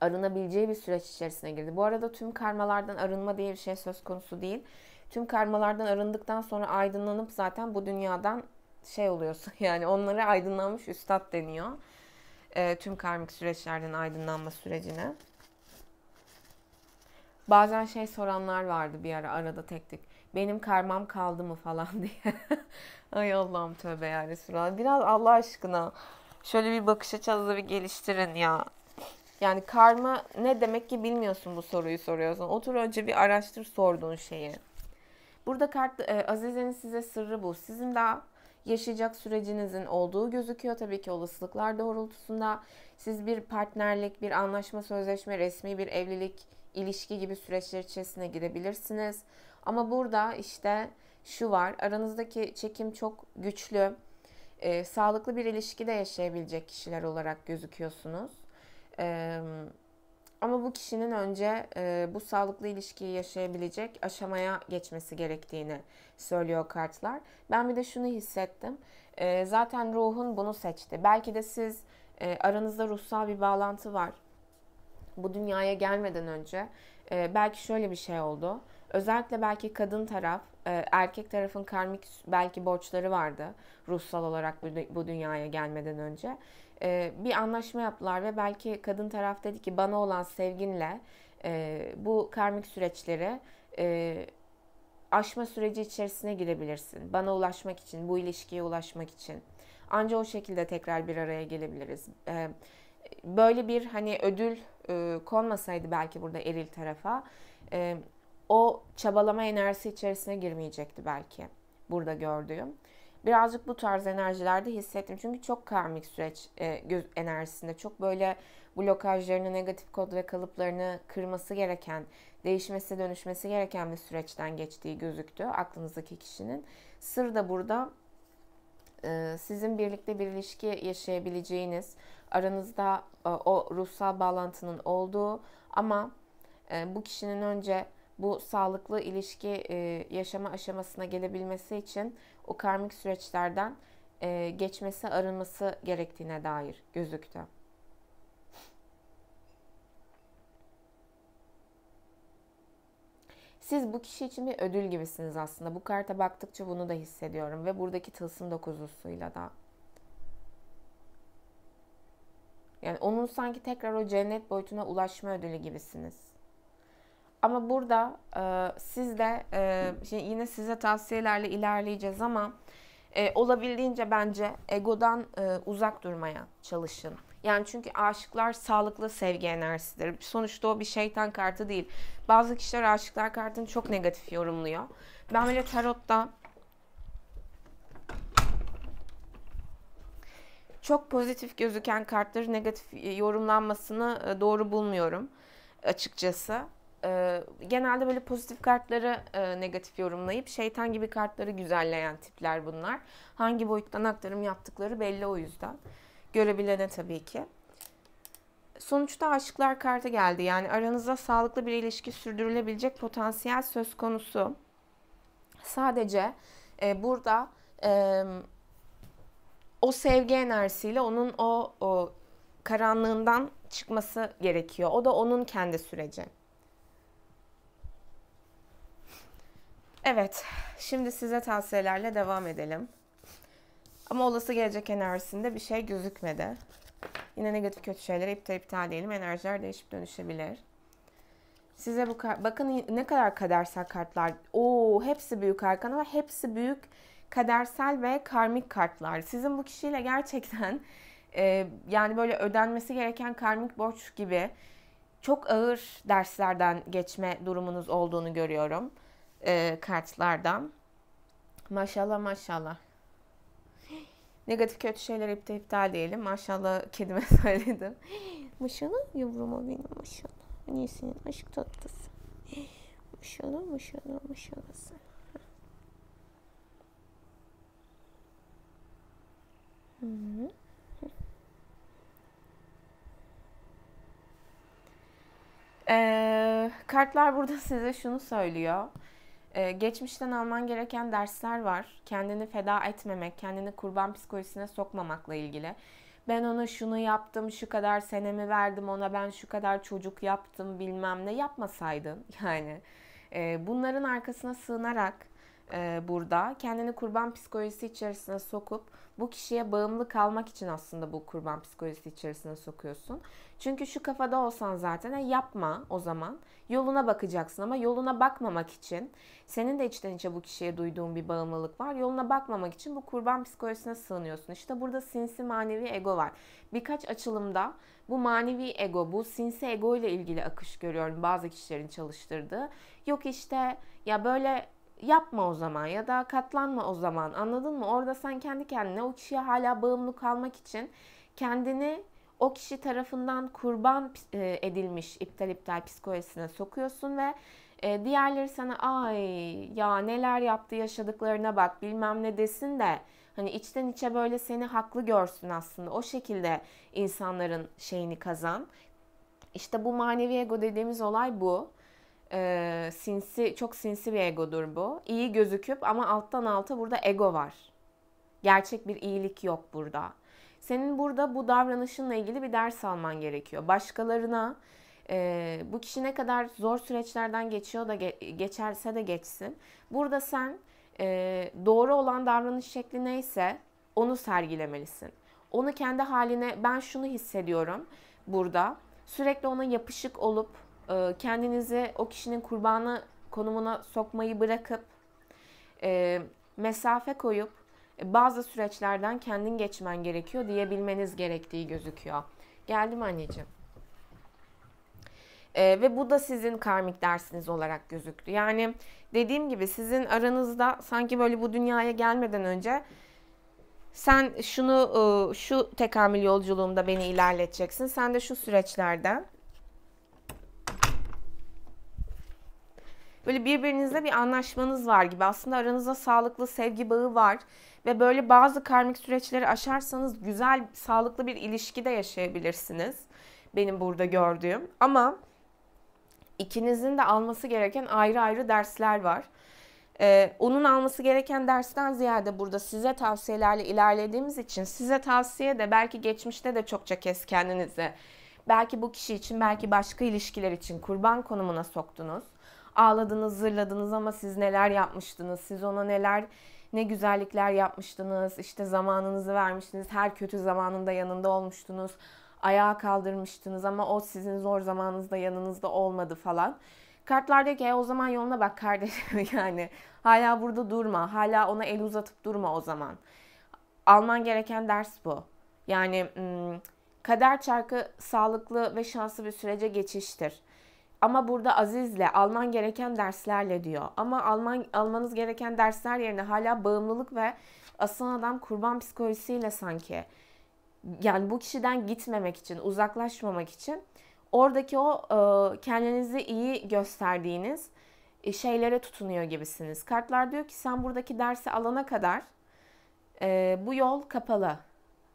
arınabileceği bir süreç içerisine girdi. Bu arada tüm karmalardan arınma diye bir şey söz konusu değil. Tüm karmalardan arındıktan sonra aydınlanıp zaten bu dünyadan şey oluyorsun yani onları aydınlanmış üstad deniyor. E, tüm karmik süreçlerden aydınlanma sürecine. Bazen şey soranlar vardı bir ara arada tek tek benim karmam kaldı mı falan diye. Ay Allah'ım tövbe ya Resulallah. Biraz Allah aşkına şöyle bir bakış açınızı bir geliştirin ya. Yani karma ne demek ki bilmiyorsun bu soruyu soruyorsun. Otur önce bir araştır sorduğun şeyi. Burada kart e, Azize'nin size sırrı bu. Sizin daha yaşayacak sürecinizin olduğu gözüküyor tabii ki olasılıklar doğrultusunda. Siz bir partnerlik, bir anlaşma, sözleşme, resmi bir evlilik, ilişki gibi süreçler içerisine girebilirsiniz. Ama burada işte şu var. Aranızdaki çekim çok güçlü. E, sağlıklı bir ilişki de yaşayabilecek kişiler olarak gözüküyorsunuz. E, ama bu kişinin önce e, bu sağlıklı ilişkiyi yaşayabilecek aşamaya geçmesi gerektiğini söylüyor kartlar. Ben bir de şunu hissettim. E, zaten ruhun bunu seçti. Belki de siz e, aranızda ruhsal bir bağlantı var. Bu dünyaya gelmeden önce e, belki şöyle bir şey oldu Özellikle belki kadın taraf, e, erkek tarafın karmik belki borçları vardı ruhsal olarak bu dünyaya gelmeden önce. E, bir anlaşma yaptılar ve belki kadın taraf dedi ki bana olan sevginle e, bu karmik süreçleri aşma süreci içerisine girebilirsin. Bana ulaşmak için, bu ilişkiye ulaşmak için. ancak o şekilde tekrar bir araya gelebiliriz. Böyle bir hani ödül konmasaydı belki burada eril tarafa o çabalama enerjisi içerisine girmeyecekti belki burada gördüğüm. Birazcık bu tarz enerjilerde hissettim. Çünkü çok karmik süreç e, göz enerjisinde. Çok böyle blokajlarını, negatif kod ve kalıplarını kırması gereken, değişmesi, dönüşmesi gereken bir süreçten geçtiği gözüktü aklınızdaki kişinin. Sır da burada e, sizin birlikte bir ilişki yaşayabileceğiniz, aranızda e, o ruhsal bağlantının olduğu ama e, bu kişinin önce bu sağlıklı ilişki e, yaşama aşamasına gelebilmesi için o karmik süreçlerden e, geçmesi, arınması gerektiğine dair gözüktü. Siz bu kişi için bir ödül gibisiniz aslında. Bu karta baktıkça bunu da hissediyorum ve buradaki tılsım dokuzlusuyla da. Yani onun sanki tekrar o cennet boyutuna ulaşma ödülü gibisiniz. Ama burada e, siz de e, şimdi şey, yine size tavsiyelerle ilerleyeceğiz ama e, olabildiğince bence egodan e, uzak durmaya çalışın. Yani çünkü aşıklar sağlıklı sevgi enerjisidir. Sonuçta o bir şeytan kartı değil. Bazı kişiler aşıklar kartını çok negatif yorumluyor. Ben böyle tarotta çok pozitif gözüken kartları negatif e, yorumlanmasını e, doğru bulmuyorum açıkçası e, genelde böyle pozitif kartları e, negatif yorumlayıp şeytan gibi kartları güzelleyen tipler bunlar. Hangi boyuttan aktarım yaptıkları belli o yüzden. Görebilene tabii ki. Sonuçta aşıklar kartı geldi. Yani aranızda sağlıklı bir ilişki sürdürülebilecek potansiyel söz konusu. Sadece e, burada e, o sevgi enerjisiyle onun o, o karanlığından çıkması gerekiyor. O da onun kendi süreci. Evet, şimdi size tavsiyelerle devam edelim. Ama olası gelecek enerjisinde bir şey gözükmedi. Yine negatif kötü şeylere iptal iptal diyelim. Enerjiler değişip dönüşebilir. Size bu bakın ne kadar kadersel kartlar. Oo, hepsi büyük arkan ama hepsi büyük kadersel ve karmik kartlar. Sizin bu kişiyle gerçekten e, yani böyle ödenmesi gereken karmik borç gibi çok ağır derslerden geçme durumunuz olduğunu görüyorum e, kartlardan. Maşallah maşallah. Negatif kötü şeyler iptal iptal diyelim. Maşallah kedime söyledim. maşallah yavrum o benim maşallah. Annesinin aşk tatlısı. Maşallah maşallah maşallah sen. Ee, kartlar burada size şunu söylüyor. Ee, geçmişten alman gereken dersler var. Kendini feda etmemek, kendini kurban psikolojisine sokmamakla ilgili. Ben ona şunu yaptım, şu kadar senemi verdim ona, ben şu kadar çocuk yaptım bilmem ne yapmasaydın. Yani e, bunların arkasına sığınarak e, burada kendini kurban psikolojisi içerisine sokup bu kişiye bağımlı kalmak için aslında bu kurban psikolojisi içerisine sokuyorsun. Çünkü şu kafada olsan zaten e, yapma o zaman Yoluna bakacaksın ama yoluna bakmamak için senin de içten içe bu kişiye duyduğun bir bağımlılık var. Yoluna bakmamak için bu kurban psikolojisine sığınıyorsun. İşte burada sinsi manevi ego var. Birkaç açılımda bu manevi ego, bu sinsi ego ile ilgili akış görüyorum bazı kişilerin çalıştırdığı. Yok işte ya böyle yapma o zaman ya da katlanma o zaman anladın mı? Orada sen kendi kendine o kişiye hala bağımlı kalmak için kendini o kişi tarafından kurban e, edilmiş iptal iptal psikolojisine sokuyorsun ve e, diğerleri sana ay ya neler yaptı yaşadıklarına bak bilmem ne desin de hani içten içe böyle seni haklı görsün aslında. O şekilde insanların şeyini kazan. İşte bu manevi ego dediğimiz olay bu. Ee, sinsi çok sinsi bir egodur bu. İyi gözüküp ama alttan alta burada ego var. Gerçek bir iyilik yok burada. Senin burada bu davranışınla ilgili bir ders alman gerekiyor. Başkalarına e, bu kişi ne kadar zor süreçlerden geçiyor da geçerse de geçsin. Burada sen e, doğru olan davranış şekli neyse onu sergilemelisin. Onu kendi haline ben şunu hissediyorum burada. Sürekli ona yapışık olup e, kendinizi o kişinin kurbanı konumuna sokmayı bırakıp e, mesafe koyup bazı süreçlerden kendin geçmen gerekiyor diyebilmeniz gerektiği gözüküyor. Geldim anneciğim. ee, ve bu da sizin karmik dersiniz olarak gözüktü. Yani dediğim gibi sizin aranızda sanki böyle bu dünyaya gelmeden önce sen şunu e, şu tekamül yolculuğumda beni ilerleteceksin. Sen de şu süreçlerden böyle birbirinizle bir anlaşmanız var gibi. Aslında aranızda sağlıklı sevgi bağı var ve böyle bazı karmik süreçleri aşarsanız güzel, sağlıklı bir ilişki de yaşayabilirsiniz. Benim burada gördüğüm. Ama ikinizin de alması gereken ayrı ayrı dersler var. Ee, onun alması gereken dersten ziyade burada size tavsiyelerle ilerlediğimiz için size tavsiye de belki geçmişte de çokça kez kendinizi belki bu kişi için belki başka ilişkiler için kurban konumuna soktunuz. Ağladınız, zırladınız ama siz neler yapmıştınız? Siz ona neler ne güzellikler yapmıştınız, işte zamanınızı vermiştiniz, her kötü zamanında yanında olmuştunuz, ayağa kaldırmıştınız ama o sizin zor zamanınızda yanınızda olmadı falan. Kartlar diyor ki e, o zaman yoluna bak kardeşim yani hala burada durma, hala ona el uzatıp durma o zaman. Alman gereken ders bu. Yani kader çarkı sağlıklı ve şanslı bir sürece geçiştir. Ama burada azizle, alman gereken derslerle diyor. Ama alman, almanız gereken dersler yerine hala bağımlılık ve aslan adam kurban psikolojisiyle sanki. Yani bu kişiden gitmemek için, uzaklaşmamak için oradaki o e, kendinizi iyi gösterdiğiniz e, şeylere tutunuyor gibisiniz. Kartlar diyor ki sen buradaki dersi alana kadar e, bu yol kapalı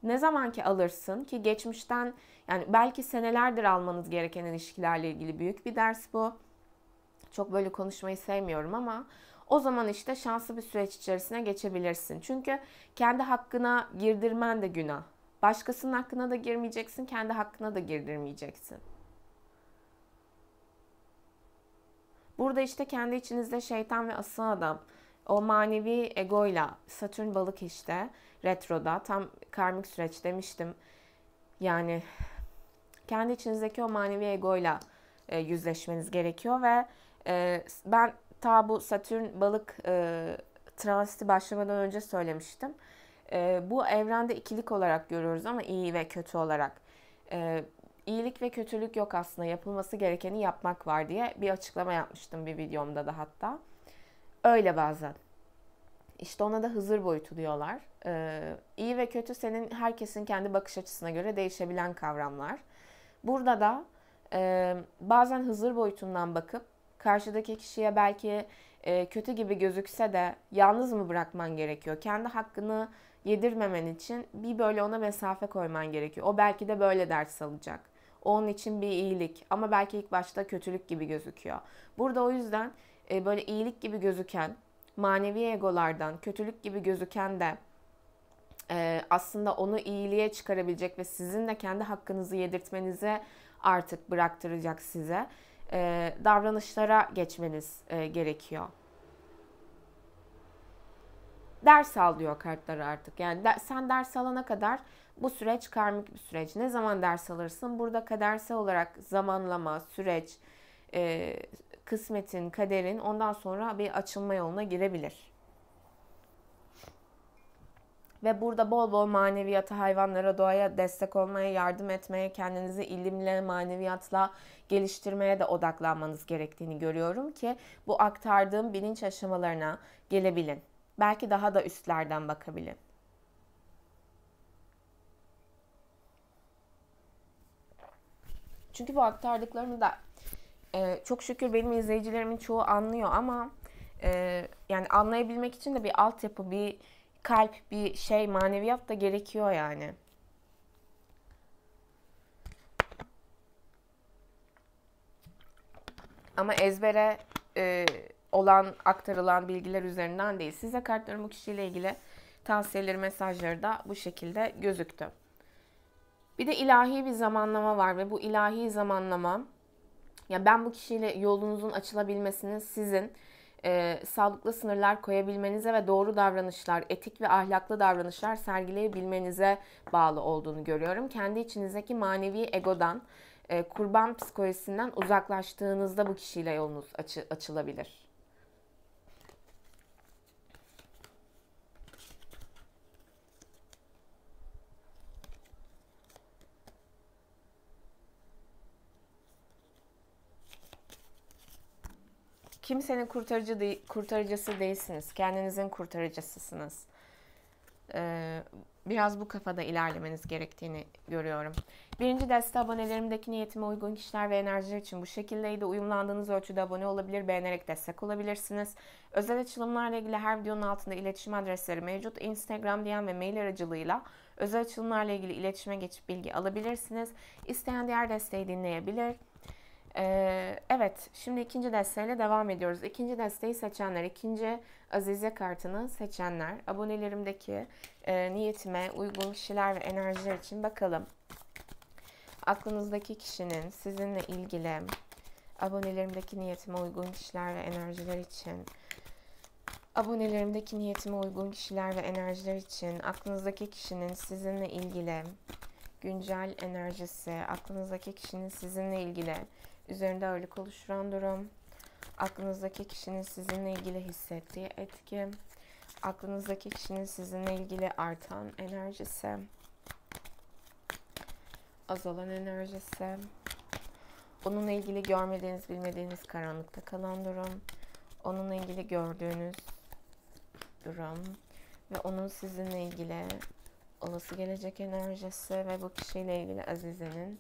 ne zaman ki alırsın ki geçmişten yani belki senelerdir almanız gereken ilişkilerle ilgili büyük bir ders bu. Çok böyle konuşmayı sevmiyorum ama o zaman işte şanslı bir süreç içerisine geçebilirsin. Çünkü kendi hakkına girdirmen de günah. Başkasının hakkına da girmeyeceksin, kendi hakkına da girdirmeyeceksin. Burada işte kendi içinizde şeytan ve asıl adam o manevi egoyla Satürn balık işte retroda tam karmik süreç demiştim. Yani kendi içinizdeki o manevi egoyla e, yüzleşmeniz gerekiyor ve e, ben ta bu Satürn balık e, transiti başlamadan önce söylemiştim. E, bu evrende ikilik olarak görüyoruz ama iyi ve kötü olarak. E, iyilik ve kötülük yok aslında yapılması gerekeni yapmak var diye bir açıklama yapmıştım bir videomda da hatta. Öyle bazen. İşte ona da Hızır boyutu diyorlar. Ee, iyi ve kötü senin herkesin kendi bakış açısına göre değişebilen kavramlar. Burada da e, bazen Hızır boyutundan bakıp karşıdaki kişiye belki e, kötü gibi gözükse de yalnız mı bırakman gerekiyor? Kendi hakkını yedirmemen için bir böyle ona mesafe koyman gerekiyor. O belki de böyle ders alacak. O onun için bir iyilik ama belki ilk başta kötülük gibi gözüküyor. Burada o yüzden e, böyle iyilik gibi gözüken manevi egolardan, kötülük gibi gözüken de e, aslında onu iyiliğe çıkarabilecek ve sizin de kendi hakkınızı yedirtmenizi artık bıraktıracak size e, davranışlara geçmeniz e, gerekiyor. Ders al diyor kartları artık. Yani de, sen ders alana kadar bu süreç karmik bir süreç. Ne zaman ders alırsın? Burada kadersel olarak zamanlama, süreç, e, kısmetin, kaderin ondan sonra bir açılma yoluna girebilir. Ve burada bol bol maneviyata, hayvanlara, doğaya destek olmaya, yardım etmeye, kendinizi ilimle, maneviyatla geliştirmeye de odaklanmanız gerektiğini görüyorum ki bu aktardığım bilinç aşamalarına gelebilin. Belki daha da üstlerden bakabilin. Çünkü bu aktardıklarımı da e, çok şükür benim izleyicilerimin çoğu anlıyor ama e, yani anlayabilmek için de bir altyapı, bir kalp, bir şey, maneviyat da gerekiyor yani. Ama ezbere e, olan, aktarılan bilgiler üzerinden değil. Size kartların bu kişiyle ilgili tavsiyeleri, mesajları da bu şekilde gözüktü. Bir de ilahi bir zamanlama var ve bu ilahi zamanlama ya ben bu kişiyle yolunuzun açılabilmesini sizin e, sağlıklı sınırlar koyabilmenize ve doğru davranışlar, etik ve ahlaklı davranışlar sergileyebilmenize bağlı olduğunu görüyorum. Kendi içinizdeki manevi egodan, e, kurban psikolojisinden uzaklaştığınızda bu kişiyle yolunuz açı, açılabilir. kimsenin kurtarıcı de, kurtarıcısı değilsiniz. Kendinizin kurtarıcısısınız. Ee, biraz bu kafada ilerlemeniz gerektiğini görüyorum. Birinci deste abonelerimdeki niyetime uygun kişiler ve enerjiler için bu şekildeydi. Uyumlandığınız ölçüde abone olabilir, beğenerek destek olabilirsiniz. Özel açılımlarla ilgili her videonun altında iletişim adresleri mevcut. Instagram, DM ve mail aracılığıyla özel açılımlarla ilgili iletişime geçip bilgi alabilirsiniz. İsteyen diğer desteği dinleyebilir ee, evet, şimdi ikinci desteyle devam ediyoruz. İkinci desteği seçenler, ikinci Azize kartını seçenler, abonelerimdeki e, niyetime uygun kişiler ve enerjiler için bakalım. Aklınızdaki kişinin sizinle ilgili, abonelerimdeki niyetime uygun kişiler ve enerjiler için, abonelerimdeki niyetime uygun kişiler ve enerjiler için, aklınızdaki kişinin sizinle ilgili güncel enerjisi, aklınızdaki kişinin sizinle ilgili üzerinde ağırlık oluşturan durum, aklınızdaki kişinin sizinle ilgili hissettiği etki, aklınızdaki kişinin sizinle ilgili artan enerjisi, azalan enerjisi, onunla ilgili görmediğiniz, bilmediğiniz karanlıkta kalan durum, onunla ilgili gördüğünüz durum ve onun sizinle ilgili olası gelecek enerjisi ve bu kişiyle ilgili Azize'nin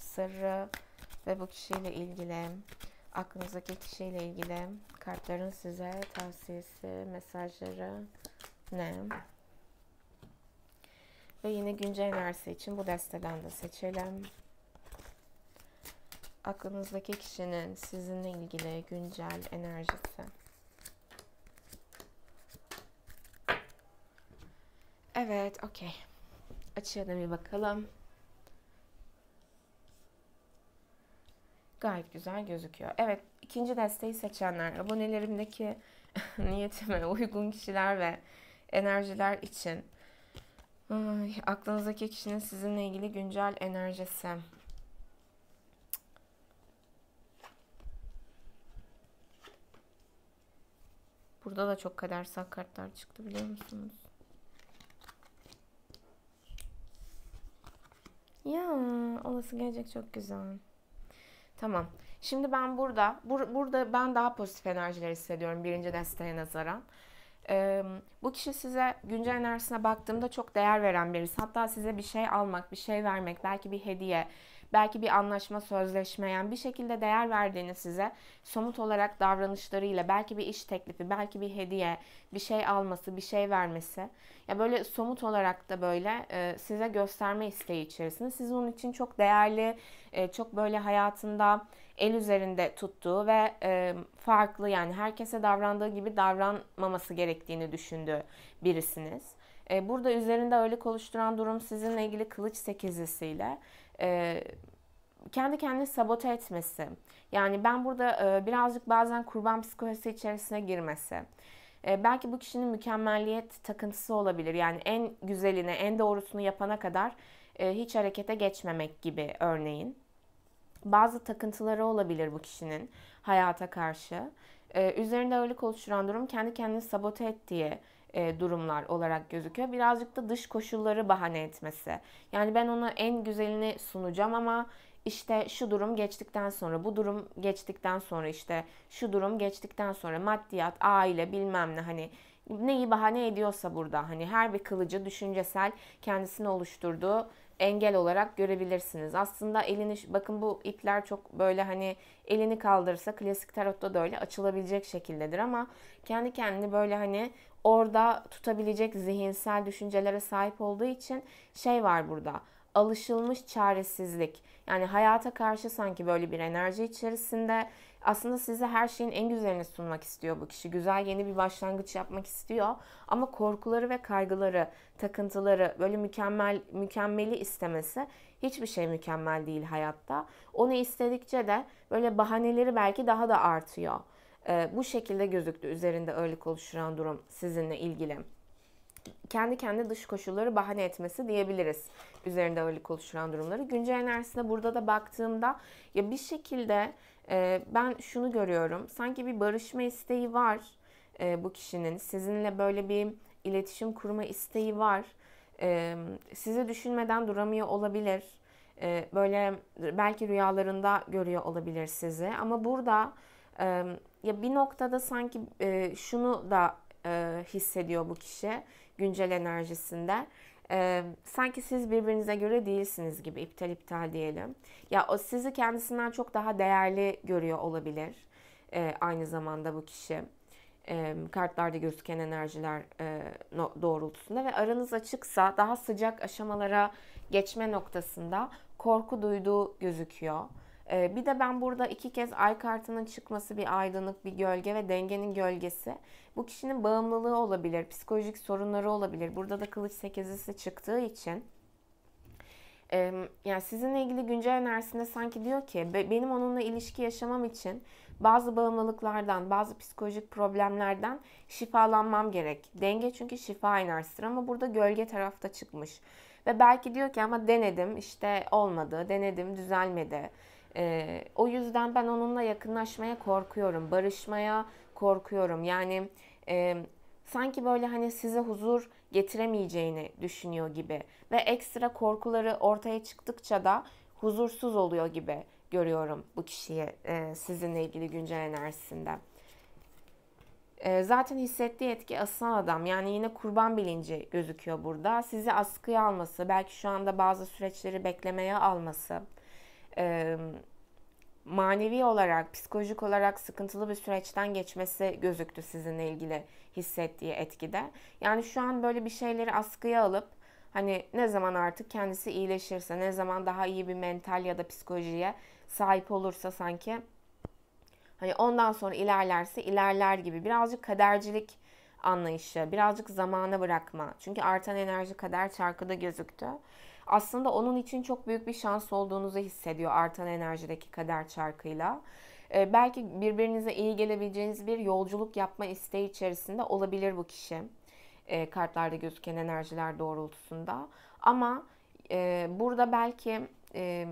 sırrı ve bu kişiyle ilgili, aklınızdaki kişiyle ilgili kartların size tavsiyesi, mesajları ne? Ve yine güncel enerjisi için bu desteden de seçelim. Aklınızdaki kişinin sizinle ilgili güncel enerjisi. Evet, okey. Açıya bir bakalım. gayet güzel gözüküyor. Evet ikinci desteği seçenler abonelerimdeki niyetime uygun kişiler ve enerjiler için ay, aklınızdaki kişinin sizinle ilgili güncel enerjisi. Burada da çok kadersel kartlar çıktı biliyor musunuz? Ya olası gelecek çok güzel. Tamam. Şimdi ben burada, bur burada ben daha pozitif enerjiler hissediyorum birinci desteğe nazaran. Ee, bu kişi size güncel enerjisine baktığımda çok değer veren birisi. Hatta size bir şey almak, bir şey vermek, belki bir hediye, belki bir anlaşma, sözleşmeyen yani bir şekilde değer verdiğini size somut olarak davranışlarıyla belki bir iş teklifi, belki bir hediye, bir şey alması, bir şey vermesi ya böyle somut olarak da böyle e, size gösterme isteği içerisinde. Siz onun için çok değerli, e, çok böyle hayatında el üzerinde tuttuğu ve e, farklı yani herkese davrandığı gibi davranmaması gerektiğini düşündüğü birisiniz. E, burada üzerinde öyle oluşturan durum sizinle ilgili kılıç sekizlisiyle e, kendi kendini sabote etmesi. Yani ben burada e, birazcık bazen kurban psikolojisi içerisine girmesi. E, belki bu kişinin mükemmelliyet takıntısı olabilir. Yani en güzelini, en doğrusunu yapana kadar e, hiç harekete geçmemek gibi örneğin. Bazı takıntıları olabilir bu kişinin hayata karşı. E, üzerinde ağırlık oluşturan durum kendi kendini sabote ettiği e, durumlar olarak gözüküyor. Birazcık da dış koşulları bahane etmesi. Yani ben onu en güzelini sunacağım ama işte şu durum geçtikten sonra, bu durum geçtikten sonra işte şu durum geçtikten sonra maddiyat, aile bilmem ne hani neyi bahane ediyorsa burada hani her bir kılıcı düşüncesel kendisini oluşturduğu engel olarak görebilirsiniz. Aslında elini bakın bu ipler çok böyle hani elini kaldırırsa klasik tarotta da öyle açılabilecek şekildedir ama kendi kendini böyle hani orada tutabilecek zihinsel düşüncelere sahip olduğu için şey var burada alışılmış çaresizlik. Yani hayata karşı sanki böyle bir enerji içerisinde aslında size her şeyin en güzelini sunmak istiyor bu kişi. Güzel yeni bir başlangıç yapmak istiyor ama korkuları ve kaygıları, takıntıları, böyle mükemmel mükemmeli istemesi hiçbir şey mükemmel değil hayatta. Onu istedikçe de böyle bahaneleri belki daha da artıyor. Ee, bu şekilde gözüktü üzerinde öyle oluşturan durum sizinle ilgili kendi kendi dış koşulları bahane etmesi diyebiliriz üzerinde ağırlık oluşturan durumları. Güncel enerjisine burada da baktığımda ya bir şekilde e, ben şunu görüyorum. Sanki bir barışma isteği var e, bu kişinin. Sizinle böyle bir iletişim kurma isteği var. E, sizi düşünmeden duramıyor olabilir. E, böyle belki rüyalarında görüyor olabilir sizi. Ama burada e, ya bir noktada sanki e, şunu da e, hissediyor bu kişi güncel enerjisinde e, sanki siz birbirinize göre değilsiniz gibi iptal iptal diyelim. Ya o sizi kendisinden çok daha değerli görüyor olabilir e, aynı zamanda bu kişi. E, kartlarda gözüken enerjiler e, no, doğrultusunda ve aranız açıksa daha sıcak aşamalara geçme noktasında korku duyduğu gözüküyor. Ee, bir de ben burada iki kez ay kartının çıkması bir aydınlık, bir gölge ve dengenin gölgesi. Bu kişinin bağımlılığı olabilir, psikolojik sorunları olabilir. Burada da kılıç sekizisi çıktığı için yani sizinle ilgili güncel enerjisinde sanki diyor ki benim onunla ilişki yaşamam için bazı bağımlılıklardan, bazı psikolojik problemlerden şifalanmam gerek. Denge çünkü şifa enerjisidir ama burada gölge tarafta çıkmış. Ve belki diyor ki ama denedim işte olmadı, denedim düzelmedi e, o yüzden ben onunla yakınlaşmaya korkuyorum, barışmaya korkuyorum. Yani e, sanki böyle hani size huzur getiremeyeceğini düşünüyor gibi ve ekstra korkuları ortaya çıktıkça da huzursuz oluyor gibi görüyorum bu kişiyi e, sizinle ilgili güncel enerjisinde. E, zaten hissettiği etki aslan adam yani yine kurban bilinci gözüküyor burada. Sizi askıya alması, belki şu anda bazı süreçleri beklemeye alması e, manevi olarak, psikolojik olarak sıkıntılı bir süreçten geçmesi gözüktü sizinle ilgili hissettiği etkide. Yani şu an böyle bir şeyleri askıya alıp hani ne zaman artık kendisi iyileşirse, ne zaman daha iyi bir mental ya da psikolojiye sahip olursa sanki hani ondan sonra ilerlerse ilerler gibi birazcık kadercilik anlayışı, birazcık zamana bırakma. Çünkü artan enerji kader çarkıda gözüktü aslında onun için çok büyük bir şans olduğunuzu hissediyor artan enerjideki kader çarkıyla. E, belki birbirinize iyi gelebileceğiniz bir yolculuk yapma isteği içerisinde olabilir bu kişi. E, kartlarda gözüken enerjiler doğrultusunda. Ama e, burada belki e,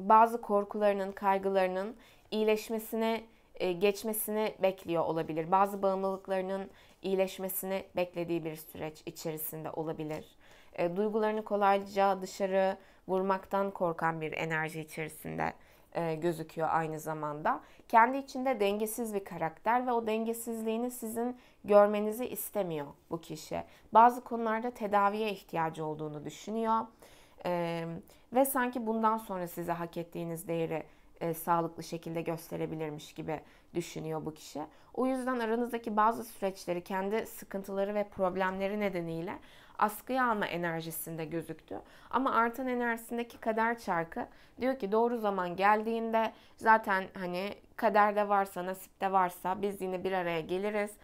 bazı korkularının, kaygılarının iyileşmesine e, geçmesini bekliyor olabilir. Bazı bağımlılıklarının iyileşmesini beklediği bir süreç içerisinde olabilir e, duygularını kolayca dışarı vurmaktan korkan bir enerji içerisinde e, gözüküyor aynı zamanda. Kendi içinde dengesiz bir karakter ve o dengesizliğini sizin görmenizi istemiyor bu kişi. Bazı konularda tedaviye ihtiyacı olduğunu düşünüyor e, ve sanki bundan sonra size hak ettiğiniz değeri e, sağlıklı şekilde gösterebilirmiş gibi düşünüyor bu kişi. O yüzden aranızdaki bazı süreçleri kendi sıkıntıları ve problemleri nedeniyle askıya alma enerjisinde gözüktü. Ama artan enerjisindeki kader çarkı diyor ki doğru zaman geldiğinde zaten hani kaderde varsa, nasipte varsa biz yine bir araya geliriz.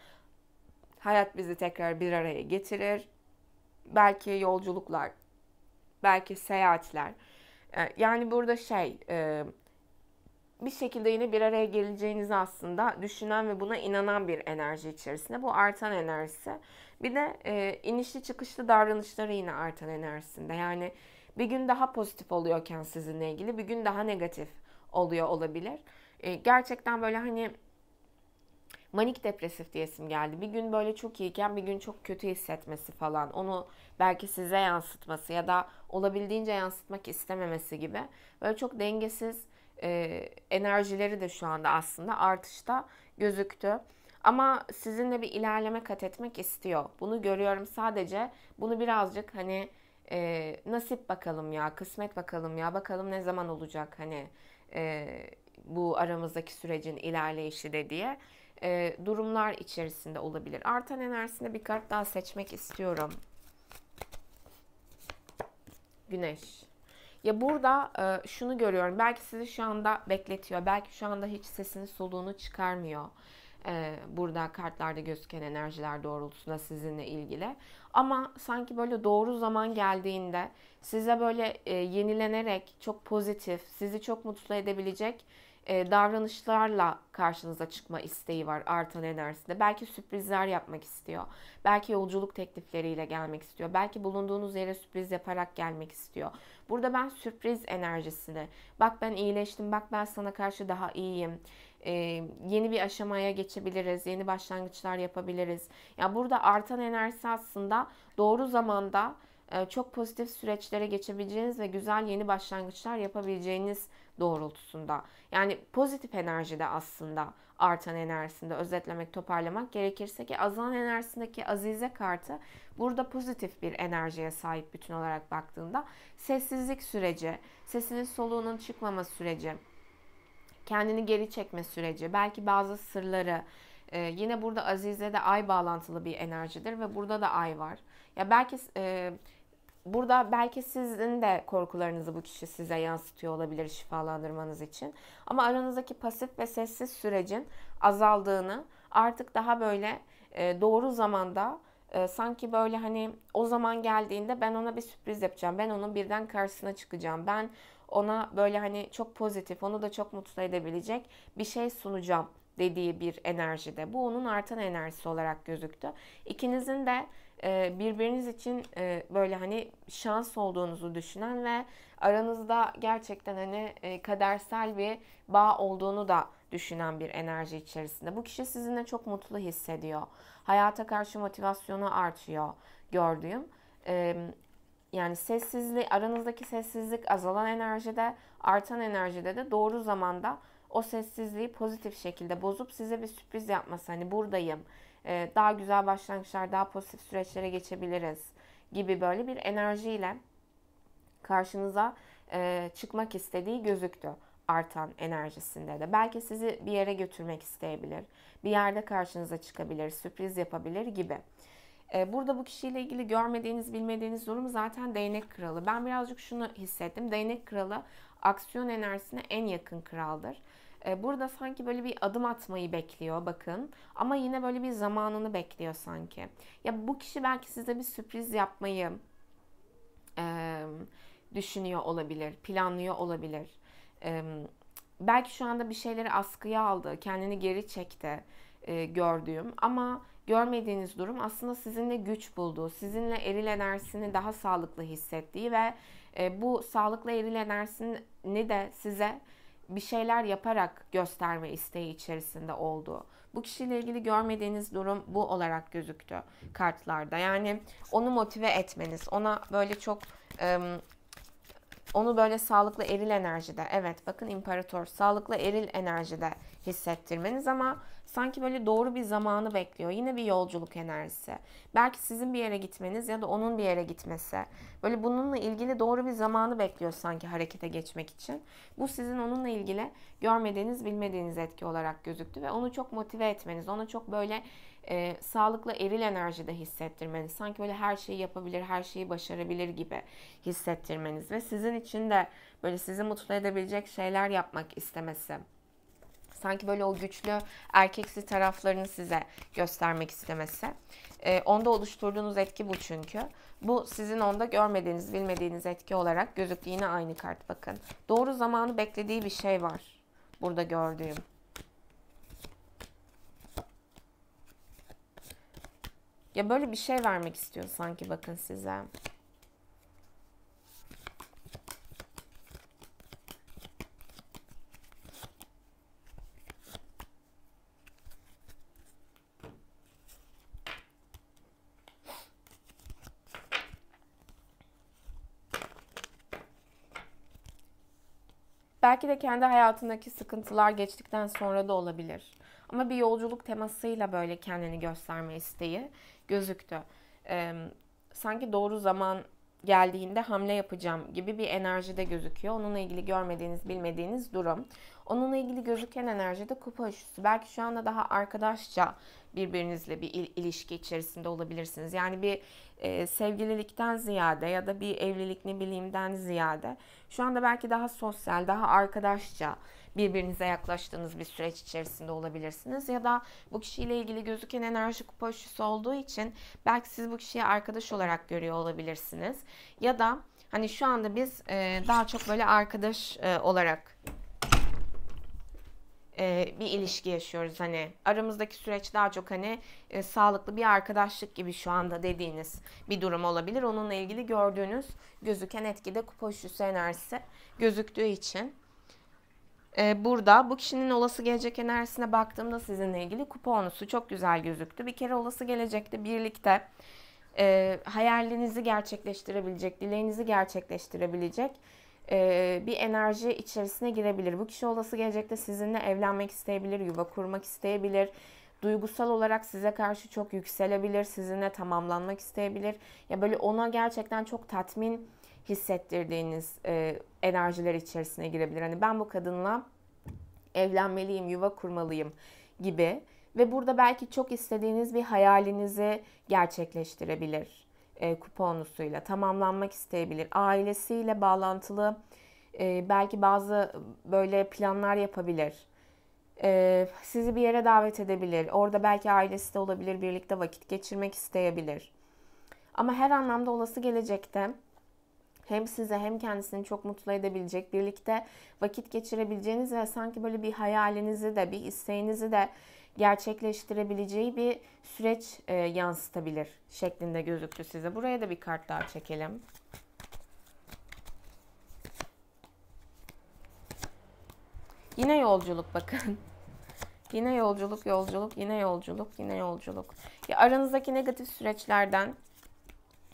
Hayat bizi tekrar bir araya getirir. Belki yolculuklar, belki seyahatler. Ee, yani burada şey, e, bir şekilde yine bir araya geleceğinizi aslında düşünen ve buna inanan bir enerji içerisinde. Bu artan enerjisi. Bir de e, inişli çıkışlı davranışları yine artan enerjisinde. Yani bir gün daha pozitif oluyorken sizinle ilgili bir gün daha negatif oluyor olabilir. E, gerçekten böyle hani manik depresif diyesim geldi. Bir gün böyle çok iyiyken bir gün çok kötü hissetmesi falan. Onu belki size yansıtması ya da olabildiğince yansıtmak istememesi gibi. Böyle çok dengesiz e, enerjileri de şu anda aslında artışta gözüktü. Ama sizinle bir ilerleme kat etmek istiyor. Bunu görüyorum sadece. Bunu birazcık hani e, nasip bakalım ya, kısmet bakalım ya, bakalım ne zaman olacak hani e, bu aramızdaki sürecin ilerleyişi de diye e, durumlar içerisinde olabilir. Artan enerjisinde bir kart daha seçmek istiyorum. Güneş. Ya burada e, şunu görüyorum. Belki sizi şu anda bekletiyor. Belki şu anda hiç sesini soluğunu çıkarmıyor. Ee, burada kartlarda gözüken enerjiler doğrultusunda sizinle ilgili. Ama sanki böyle doğru zaman geldiğinde size böyle e, yenilenerek çok pozitif, sizi çok mutlu edebilecek e, davranışlarla karşınıza çıkma isteği var artan enerjisinde. Belki sürprizler yapmak istiyor. Belki yolculuk teklifleriyle gelmek istiyor. Belki bulunduğunuz yere sürpriz yaparak gelmek istiyor. Burada ben sürpriz enerjisini, bak ben iyileştim, bak ben sana karşı daha iyiyim, e, yeni bir aşamaya geçebiliriz, yeni başlangıçlar yapabiliriz. Ya yani burada artan enerji aslında doğru zamanda e, çok pozitif süreçlere geçebileceğiniz ve güzel yeni başlangıçlar yapabileceğiniz doğrultusunda. Yani pozitif enerjide aslında artan enerjisinde özetlemek, toparlamak gerekirse ki azalan enerjisindeki azize kartı burada pozitif bir enerjiye sahip bütün olarak baktığında sessizlik süreci, sesinin soluğunun çıkmama süreci, kendini geri çekme süreci, belki bazı sırları. Ee, yine burada Azize de ay bağlantılı bir enerjidir ve burada da ay var. Ya belki e, burada belki sizin de korkularınızı bu kişi size yansıtıyor olabilir şifalandırmanız için. Ama aranızdaki pasif ve sessiz sürecin azaldığını artık daha böyle e, doğru zamanda e, sanki böyle hani o zaman geldiğinde ben ona bir sürpriz yapacağım. Ben onun birden karşısına çıkacağım. Ben ona böyle hani çok pozitif, onu da çok mutlu edebilecek bir şey sunacağım dediği bir enerjide. Bu onun artan enerjisi olarak gözüktü. İkinizin de e, birbiriniz için e, böyle hani şans olduğunuzu düşünen ve aranızda gerçekten hani e, kadersel bir bağ olduğunu da düşünen bir enerji içerisinde. Bu kişi sizinle çok mutlu hissediyor. Hayata karşı motivasyonu artıyor gördüğüm. Yani sessizlik, aranızdaki sessizlik azalan enerjide, artan enerjide de doğru zamanda o sessizliği pozitif şekilde bozup size bir sürpriz yapması. Hani buradayım, e, daha güzel başlangıçlar, daha pozitif süreçlere geçebiliriz gibi böyle bir enerjiyle karşınıza e, çıkmak istediği gözüktü artan enerjisinde de. Belki sizi bir yere götürmek isteyebilir, bir yerde karşınıza çıkabilir, sürpriz yapabilir gibi. Ee, burada bu kişiyle ilgili görmediğiniz, bilmediğiniz durum zaten değnek kralı. Ben birazcık şunu hissettim. Değnek kralı aksiyon enerjisine en yakın kraldır. Ee, burada sanki böyle bir adım atmayı bekliyor bakın. Ama yine böyle bir zamanını bekliyor sanki. Ya bu kişi belki size bir sürpriz yapmayı e, düşünüyor olabilir, planlıyor olabilir. E, belki şu anda bir şeyleri askıya aldı, kendini geri çekti e, gördüğüm. Ama görmediğiniz durum aslında sizinle güç bulduğu, sizinle eril enerjisini daha sağlıklı hissettiği ve e, bu sağlıklı eril enerjisini de size bir şeyler yaparak gösterme isteği içerisinde olduğu. Bu kişiyle ilgili görmediğiniz durum bu olarak gözüktü kartlarda. Yani onu motive etmeniz, ona böyle çok onu böyle sağlıklı eril enerjide, evet bakın imparator, sağlıklı eril enerjide hissettirmeniz ama sanki böyle doğru bir zamanı bekliyor. Yine bir yolculuk enerjisi. Belki sizin bir yere gitmeniz ya da onun bir yere gitmesi. Böyle bununla ilgili doğru bir zamanı bekliyor sanki harekete geçmek için. Bu sizin onunla ilgili görmediğiniz, bilmediğiniz etki olarak gözüktü ve onu çok motive etmeniz, ona çok böyle e, sağlıklı eril enerjide hissettirmeniz, sanki böyle her şeyi yapabilir, her şeyi başarabilir gibi hissettirmeniz ve sizin için de böyle sizi mutlu edebilecek şeyler yapmak istemesi Sanki böyle o güçlü erkeksi taraflarını size göstermek istemesi. E, onda oluşturduğunuz etki bu çünkü. Bu sizin onda görmediğiniz, bilmediğiniz etki olarak gözüktü. Yine aynı kart bakın. Doğru zamanı beklediği bir şey var. Burada gördüğüm. Ya böyle bir şey vermek istiyor sanki bakın size. Belki de kendi hayatındaki sıkıntılar geçtikten sonra da olabilir. Ama bir yolculuk temasıyla böyle kendini gösterme isteği gözüktü. Ee, sanki doğru zaman geldiğinde hamle yapacağım gibi bir enerjide gözüküyor. Onunla ilgili görmediğiniz, bilmediğiniz durum. Onunla ilgili gözüken enerji de kupa üçlüsü. Belki şu anda daha arkadaşça birbirinizle bir il, ilişki içerisinde olabilirsiniz. Yani bir e, sevgililikten ziyade ya da bir evlilik ne bileyimden ziyade şu anda belki daha sosyal, daha arkadaşça birbirinize yaklaştığınız bir süreç içerisinde olabilirsiniz. Ya da bu kişiyle ilgili gözüken enerji kupa üçlüsü olduğu için belki siz bu kişiyi arkadaş olarak görüyor olabilirsiniz. Ya da hani şu anda biz e, daha çok böyle arkadaş e, olarak e, bir ilişki yaşıyoruz hani aramızdaki süreç daha çok hani e, sağlıklı bir arkadaşlık gibi şu anda dediğiniz bir durum olabilir. Onunla ilgili gördüğünüz gözüken etkide kupa üçlüsü enerjisi gözüktüğü için e, burada bu kişinin olası gelecek enerjisine baktığımda sizinle ilgili kupa onusu çok güzel gözüktü. Bir kere olası gelecekte birlikte e, hayalinizi gerçekleştirebilecek, dileğinizi gerçekleştirebilecek bir enerji içerisine girebilir. Bu kişi olası gelecekte sizinle evlenmek isteyebilir, yuva kurmak isteyebilir. Duygusal olarak size karşı çok yükselebilir, sizinle tamamlanmak isteyebilir. Ya böyle ona gerçekten çok tatmin hissettirdiğiniz enerjiler içerisine girebilir. Hani ben bu kadınla evlenmeliyim, yuva kurmalıyım gibi ve burada belki çok istediğiniz bir hayalinizi gerçekleştirebilir e, kuponlusuyla tamamlanmak isteyebilir. Ailesiyle bağlantılı e, belki bazı böyle planlar yapabilir. E, sizi bir yere davet edebilir. Orada belki ailesi de olabilir. Birlikte vakit geçirmek isteyebilir. Ama her anlamda olası gelecekte hem size hem kendisini çok mutlu edebilecek, birlikte vakit geçirebileceğiniz ve sanki böyle bir hayalinizi de bir isteğinizi de gerçekleştirebileceği bir süreç e, yansıtabilir şeklinde gözüktü size. Buraya da bir kart daha çekelim. Yine yolculuk bakın. Yine yolculuk, yolculuk, yine yolculuk, yine yolculuk. Ya aranızdaki negatif süreçlerden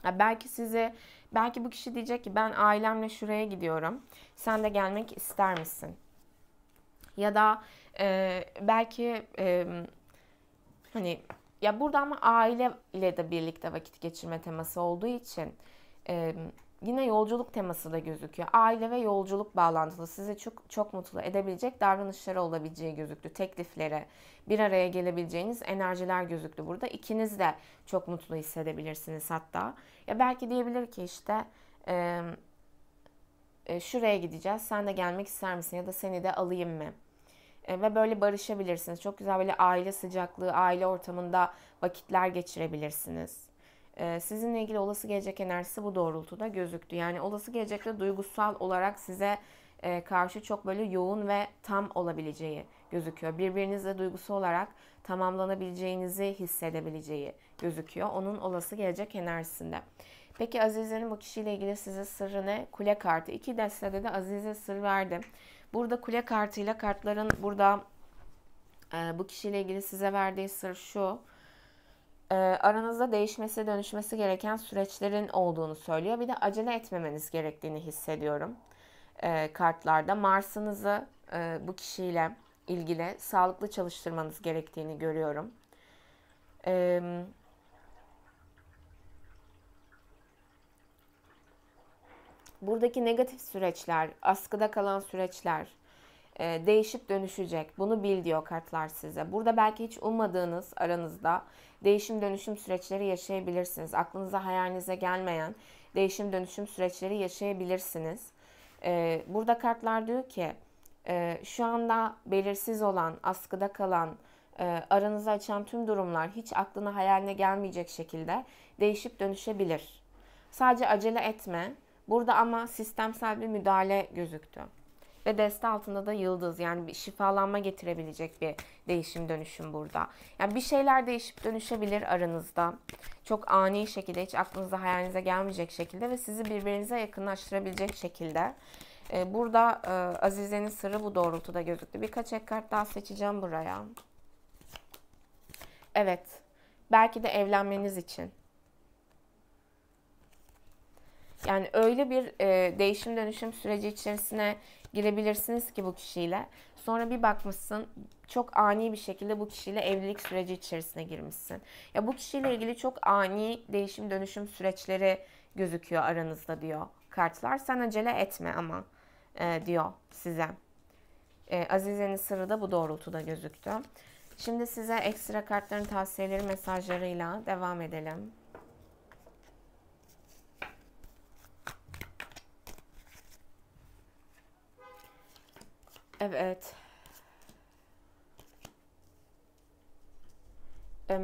ya belki sizi belki bu kişi diyecek ki ben ailemle şuraya gidiyorum. Sen de gelmek ister misin? Ya da e, belki e, hani ya burada ama aile ile de birlikte vakit geçirme teması olduğu için e, yine yolculuk teması da gözüküyor. Aile ve yolculuk bağlantılı sizi çok çok mutlu edebilecek davranışları olabileceği gözüktü. Tekliflere, bir araya gelebileceğiniz enerjiler gözüktü burada. İkiniz de çok mutlu hissedebilirsiniz hatta. Ya belki diyebilir ki işte e, e, şuraya gideceğiz. Sen de gelmek ister misin ya da seni de alayım mı? E, ve böyle barışabilirsiniz. Çok güzel böyle aile sıcaklığı, aile ortamında vakitler geçirebilirsiniz. E, sizinle ilgili olası gelecek enerjisi bu doğrultuda gözüktü. Yani olası gelecekte duygusal olarak size e, karşı çok böyle yoğun ve tam olabileceği gözüküyor. Birbirinizle duygusu olarak tamamlanabileceğinizi hissedebileceği gözüküyor. Onun olası gelecek enerjisinde. Peki Azize'nin bu kişiyle ilgili size sırrı ne? Kule kartı. İki destede de Azize sır verdim Burada kule kartıyla kartların burada e, bu kişiyle ilgili size verdiği sır şu. E, aranızda değişmesi, dönüşmesi gereken süreçlerin olduğunu söylüyor. Bir de acele etmemeniz gerektiğini hissediyorum e, kartlarda. Mars'ınızı e, bu kişiyle ilgili sağlıklı çalıştırmanız gerektiğini görüyorum. Evet buradaki negatif süreçler, askıda kalan süreçler e, değişip dönüşecek. Bunu bil diyor kartlar size. Burada belki hiç ummadığınız aranızda değişim dönüşüm süreçleri yaşayabilirsiniz. Aklınıza hayalinize gelmeyen değişim dönüşüm süreçleri yaşayabilirsiniz. E, burada kartlar diyor ki e, şu anda belirsiz olan, askıda kalan, e, aranızı açan tüm durumlar hiç aklına hayaline gelmeyecek şekilde değişip dönüşebilir. Sadece acele etme Burada ama sistemsel bir müdahale gözüktü. Ve deste altında da yıldız yani bir şifalanma getirebilecek bir değişim dönüşüm burada. Yani bir şeyler değişip dönüşebilir aranızda. Çok ani şekilde hiç aklınıza hayalinize gelmeyecek şekilde ve sizi birbirinize yakınlaştırabilecek şekilde. Ee, burada e, Azize'nin sırrı bu doğrultuda gözüktü. Birkaç ek kart daha seçeceğim buraya. Evet. Belki de evlenmeniz için. Yani öyle bir e, değişim dönüşüm süreci içerisine girebilirsiniz ki bu kişiyle. Sonra bir bakmışsın çok ani bir şekilde bu kişiyle evlilik süreci içerisine girmişsin. Ya bu kişiyle ilgili çok ani değişim dönüşüm süreçleri gözüküyor aranızda diyor kartlar. Sen acele etme ama e, diyor size. E, Azize'nin sırrı da bu doğrultuda gözüktü. Şimdi size ekstra kartların tavsiyeleri mesajlarıyla devam edelim. Evet.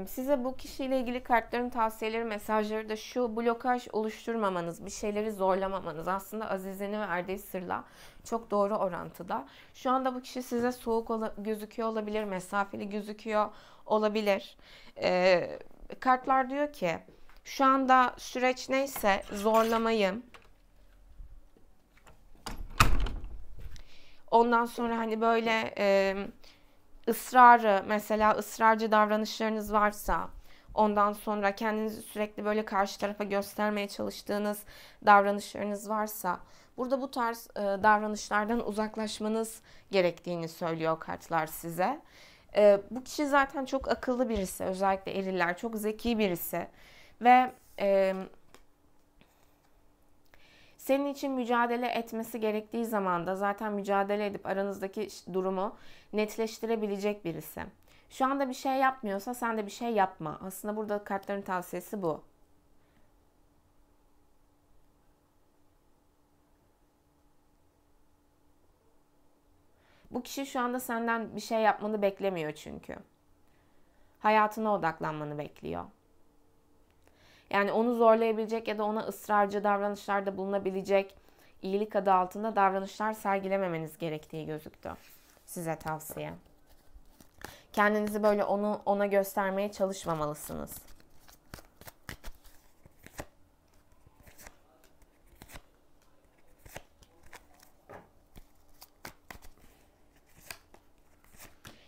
Size bu kişiyle ilgili kartların tavsiyeleri, mesajları da şu blokaj oluşturmamanız, bir şeyleri zorlamamanız aslında azizini verdiği sırla çok doğru orantıda. Şu anda bu kişi size soğuk ola, gözüküyor olabilir, mesafeli gözüküyor olabilir. Ee, kartlar diyor ki şu anda süreç neyse zorlamayın. Ondan sonra hani böyle e, ısrarı mesela ısrarcı davranışlarınız varsa ondan sonra kendinizi sürekli böyle karşı tarafa göstermeye çalıştığınız davranışlarınız varsa burada bu tarz e, davranışlardan uzaklaşmanız gerektiğini söylüyor kartlar size. E, bu kişi zaten çok akıllı birisi özellikle eriller çok zeki birisi ve e, senin için mücadele etmesi gerektiği zaman da zaten mücadele edip aranızdaki durumu netleştirebilecek birisi. Şu anda bir şey yapmıyorsa sen de bir şey yapma. Aslında burada kartların tavsiyesi bu. Bu kişi şu anda senden bir şey yapmanı beklemiyor çünkü. Hayatına odaklanmanı bekliyor. Yani onu zorlayabilecek ya da ona ısrarcı davranışlarda bulunabilecek iyilik adı altında davranışlar sergilememeniz gerektiği gözüktü. Size tavsiye. Kendinizi böyle onu ona göstermeye çalışmamalısınız.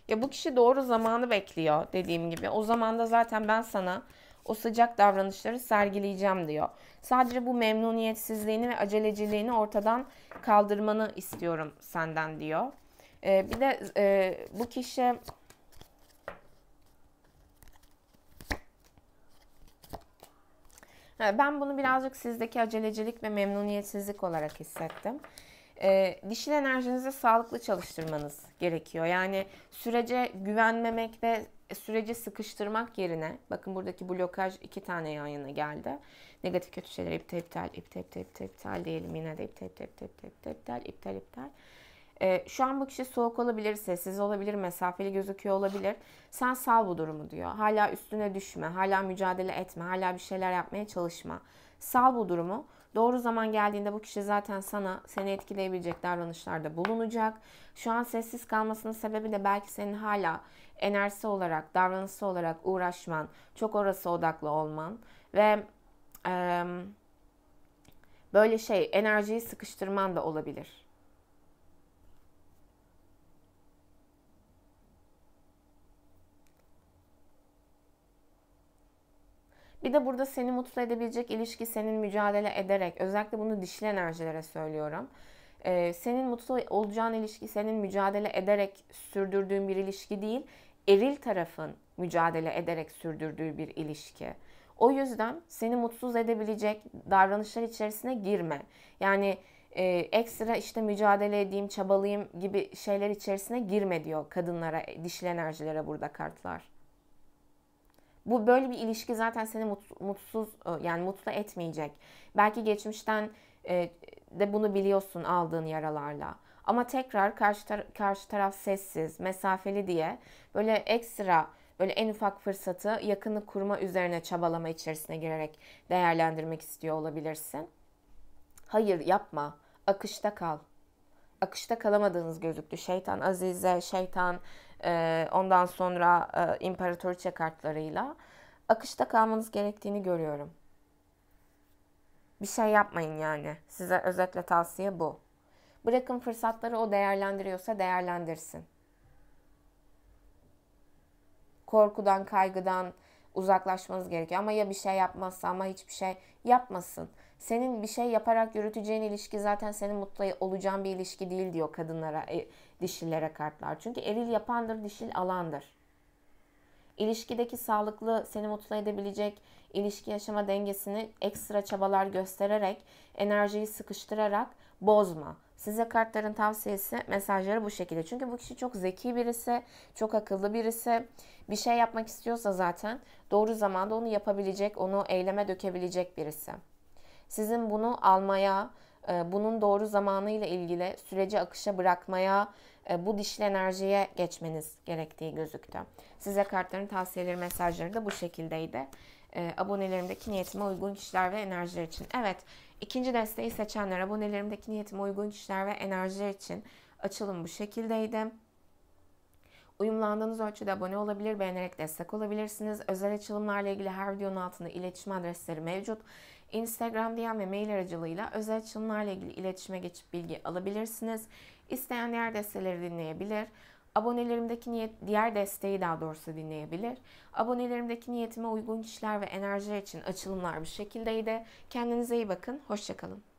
Ya bu kişi doğru zamanı bekliyor dediğim gibi. O zaman da zaten ben sana o sıcak davranışları sergileyeceğim diyor. Sadece bu memnuniyetsizliğini ve aceleciliğini ortadan kaldırmanı istiyorum senden diyor. E, bir de e, bu kişi Ben bunu birazcık sizdeki acelecilik ve memnuniyetsizlik olarak hissettim. E, dişil enerjinizi sağlıklı çalıştırmanız gerekiyor. Yani sürece güvenmemek ve e, süreci sıkıştırmak yerine bakın buradaki blokaj iki tane yan yana geldi. Negatif kötü şeyler iptal iptal iptal iptal iptal iptal diyelim yine de iptal iptal iptal iptal iptal iptal iptal. Ee, şu an bu kişi soğuk olabilir, sessiz olabilir, mesafeli gözüküyor olabilir. Sen sal bu durumu diyor. Hala üstüne düşme, hala mücadele etme, hala bir şeyler yapmaya çalışma. Sal bu durumu. Doğru zaman geldiğinde bu kişi zaten sana seni etkileyebilecek davranışlarda bulunacak. Şu an sessiz kalmasının sebebi de belki senin hala enerjisi olarak, davranışsal olarak uğraşman, çok orası odaklı olman ve e, böyle şey enerjiyi sıkıştırman da olabilir. Bir de burada seni mutlu edebilecek ilişki senin mücadele ederek, özellikle bunu dişli enerjilere söylüyorum. senin mutlu olacağın ilişki senin mücadele ederek sürdürdüğün bir ilişki değil eril tarafın mücadele ederek sürdürdüğü bir ilişki. O yüzden seni mutsuz edebilecek davranışlar içerisine girme. Yani e, ekstra işte mücadele edeyim, çabalayayım gibi şeyler içerisine girme diyor kadınlara, dişli enerjilere burada kartlar. Bu böyle bir ilişki zaten seni mutsuz e, yani mutlu etmeyecek. Belki geçmişten e, de bunu biliyorsun aldığın yaralarla. Ama tekrar karşı, tar karşı taraf sessiz, mesafeli diye böyle ekstra böyle en ufak fırsatı yakını kurma üzerine çabalama içerisine girerek değerlendirmek istiyor olabilirsin. Hayır yapma, akışta kal. Akışta kalamadığınız gözüktü. Şeytan Azize, şeytan e, ondan sonra e, imparatoriçe kartlarıyla akışta kalmanız gerektiğini görüyorum. Bir şey yapmayın yani. Size özetle tavsiye bu. Bırakın fırsatları o değerlendiriyorsa değerlendirsin. Korkudan, kaygıdan uzaklaşmanız gerekiyor. Ama ya bir şey yapmazsa ama hiçbir şey yapmasın. Senin bir şey yaparak yürüteceğin ilişki zaten senin mutlu olacağın bir ilişki değil diyor kadınlara, e, dişilere kartlar. Çünkü eril yapandır, dişil alandır. İlişkideki sağlıklı, seni mutlu edebilecek ilişki yaşama dengesini ekstra çabalar göstererek, enerjiyi sıkıştırarak bozma. Size kartların tavsiyesi, mesajları bu şekilde. Çünkü bu kişi çok zeki birisi, çok akıllı birisi. Bir şey yapmak istiyorsa zaten doğru zamanda onu yapabilecek, onu eyleme dökebilecek birisi. Sizin bunu almaya, e, bunun doğru zamanıyla ilgili süreci akışa bırakmaya, e, bu dişli enerjiye geçmeniz gerektiği gözüktü. Size kartların tavsiyeleri, mesajları da bu şekildeydi. E, abonelerimdeki niyetime uygun kişiler ve enerjiler için. Evet, İkinci desteği seçenler abonelerimdeki niyetime uygun kişiler ve enerjiler için açılım bu şekildeydi. Uyumlandığınız ölçüde abone olabilir, beğenerek destek olabilirsiniz. Özel açılımlarla ilgili her videonun altında iletişim adresleri mevcut. Instagram DM ve mail aracılığıyla özel açılımlarla ilgili iletişime geçip bilgi alabilirsiniz. İsteyen diğer desteleri dinleyebilir. Abonelerimdeki niyet, diğer desteği daha doğrusu dinleyebilir. Abonelerimdeki niyetime uygun kişiler ve enerji için açılımlar bu şekildeydi. Kendinize iyi bakın, hoşçakalın.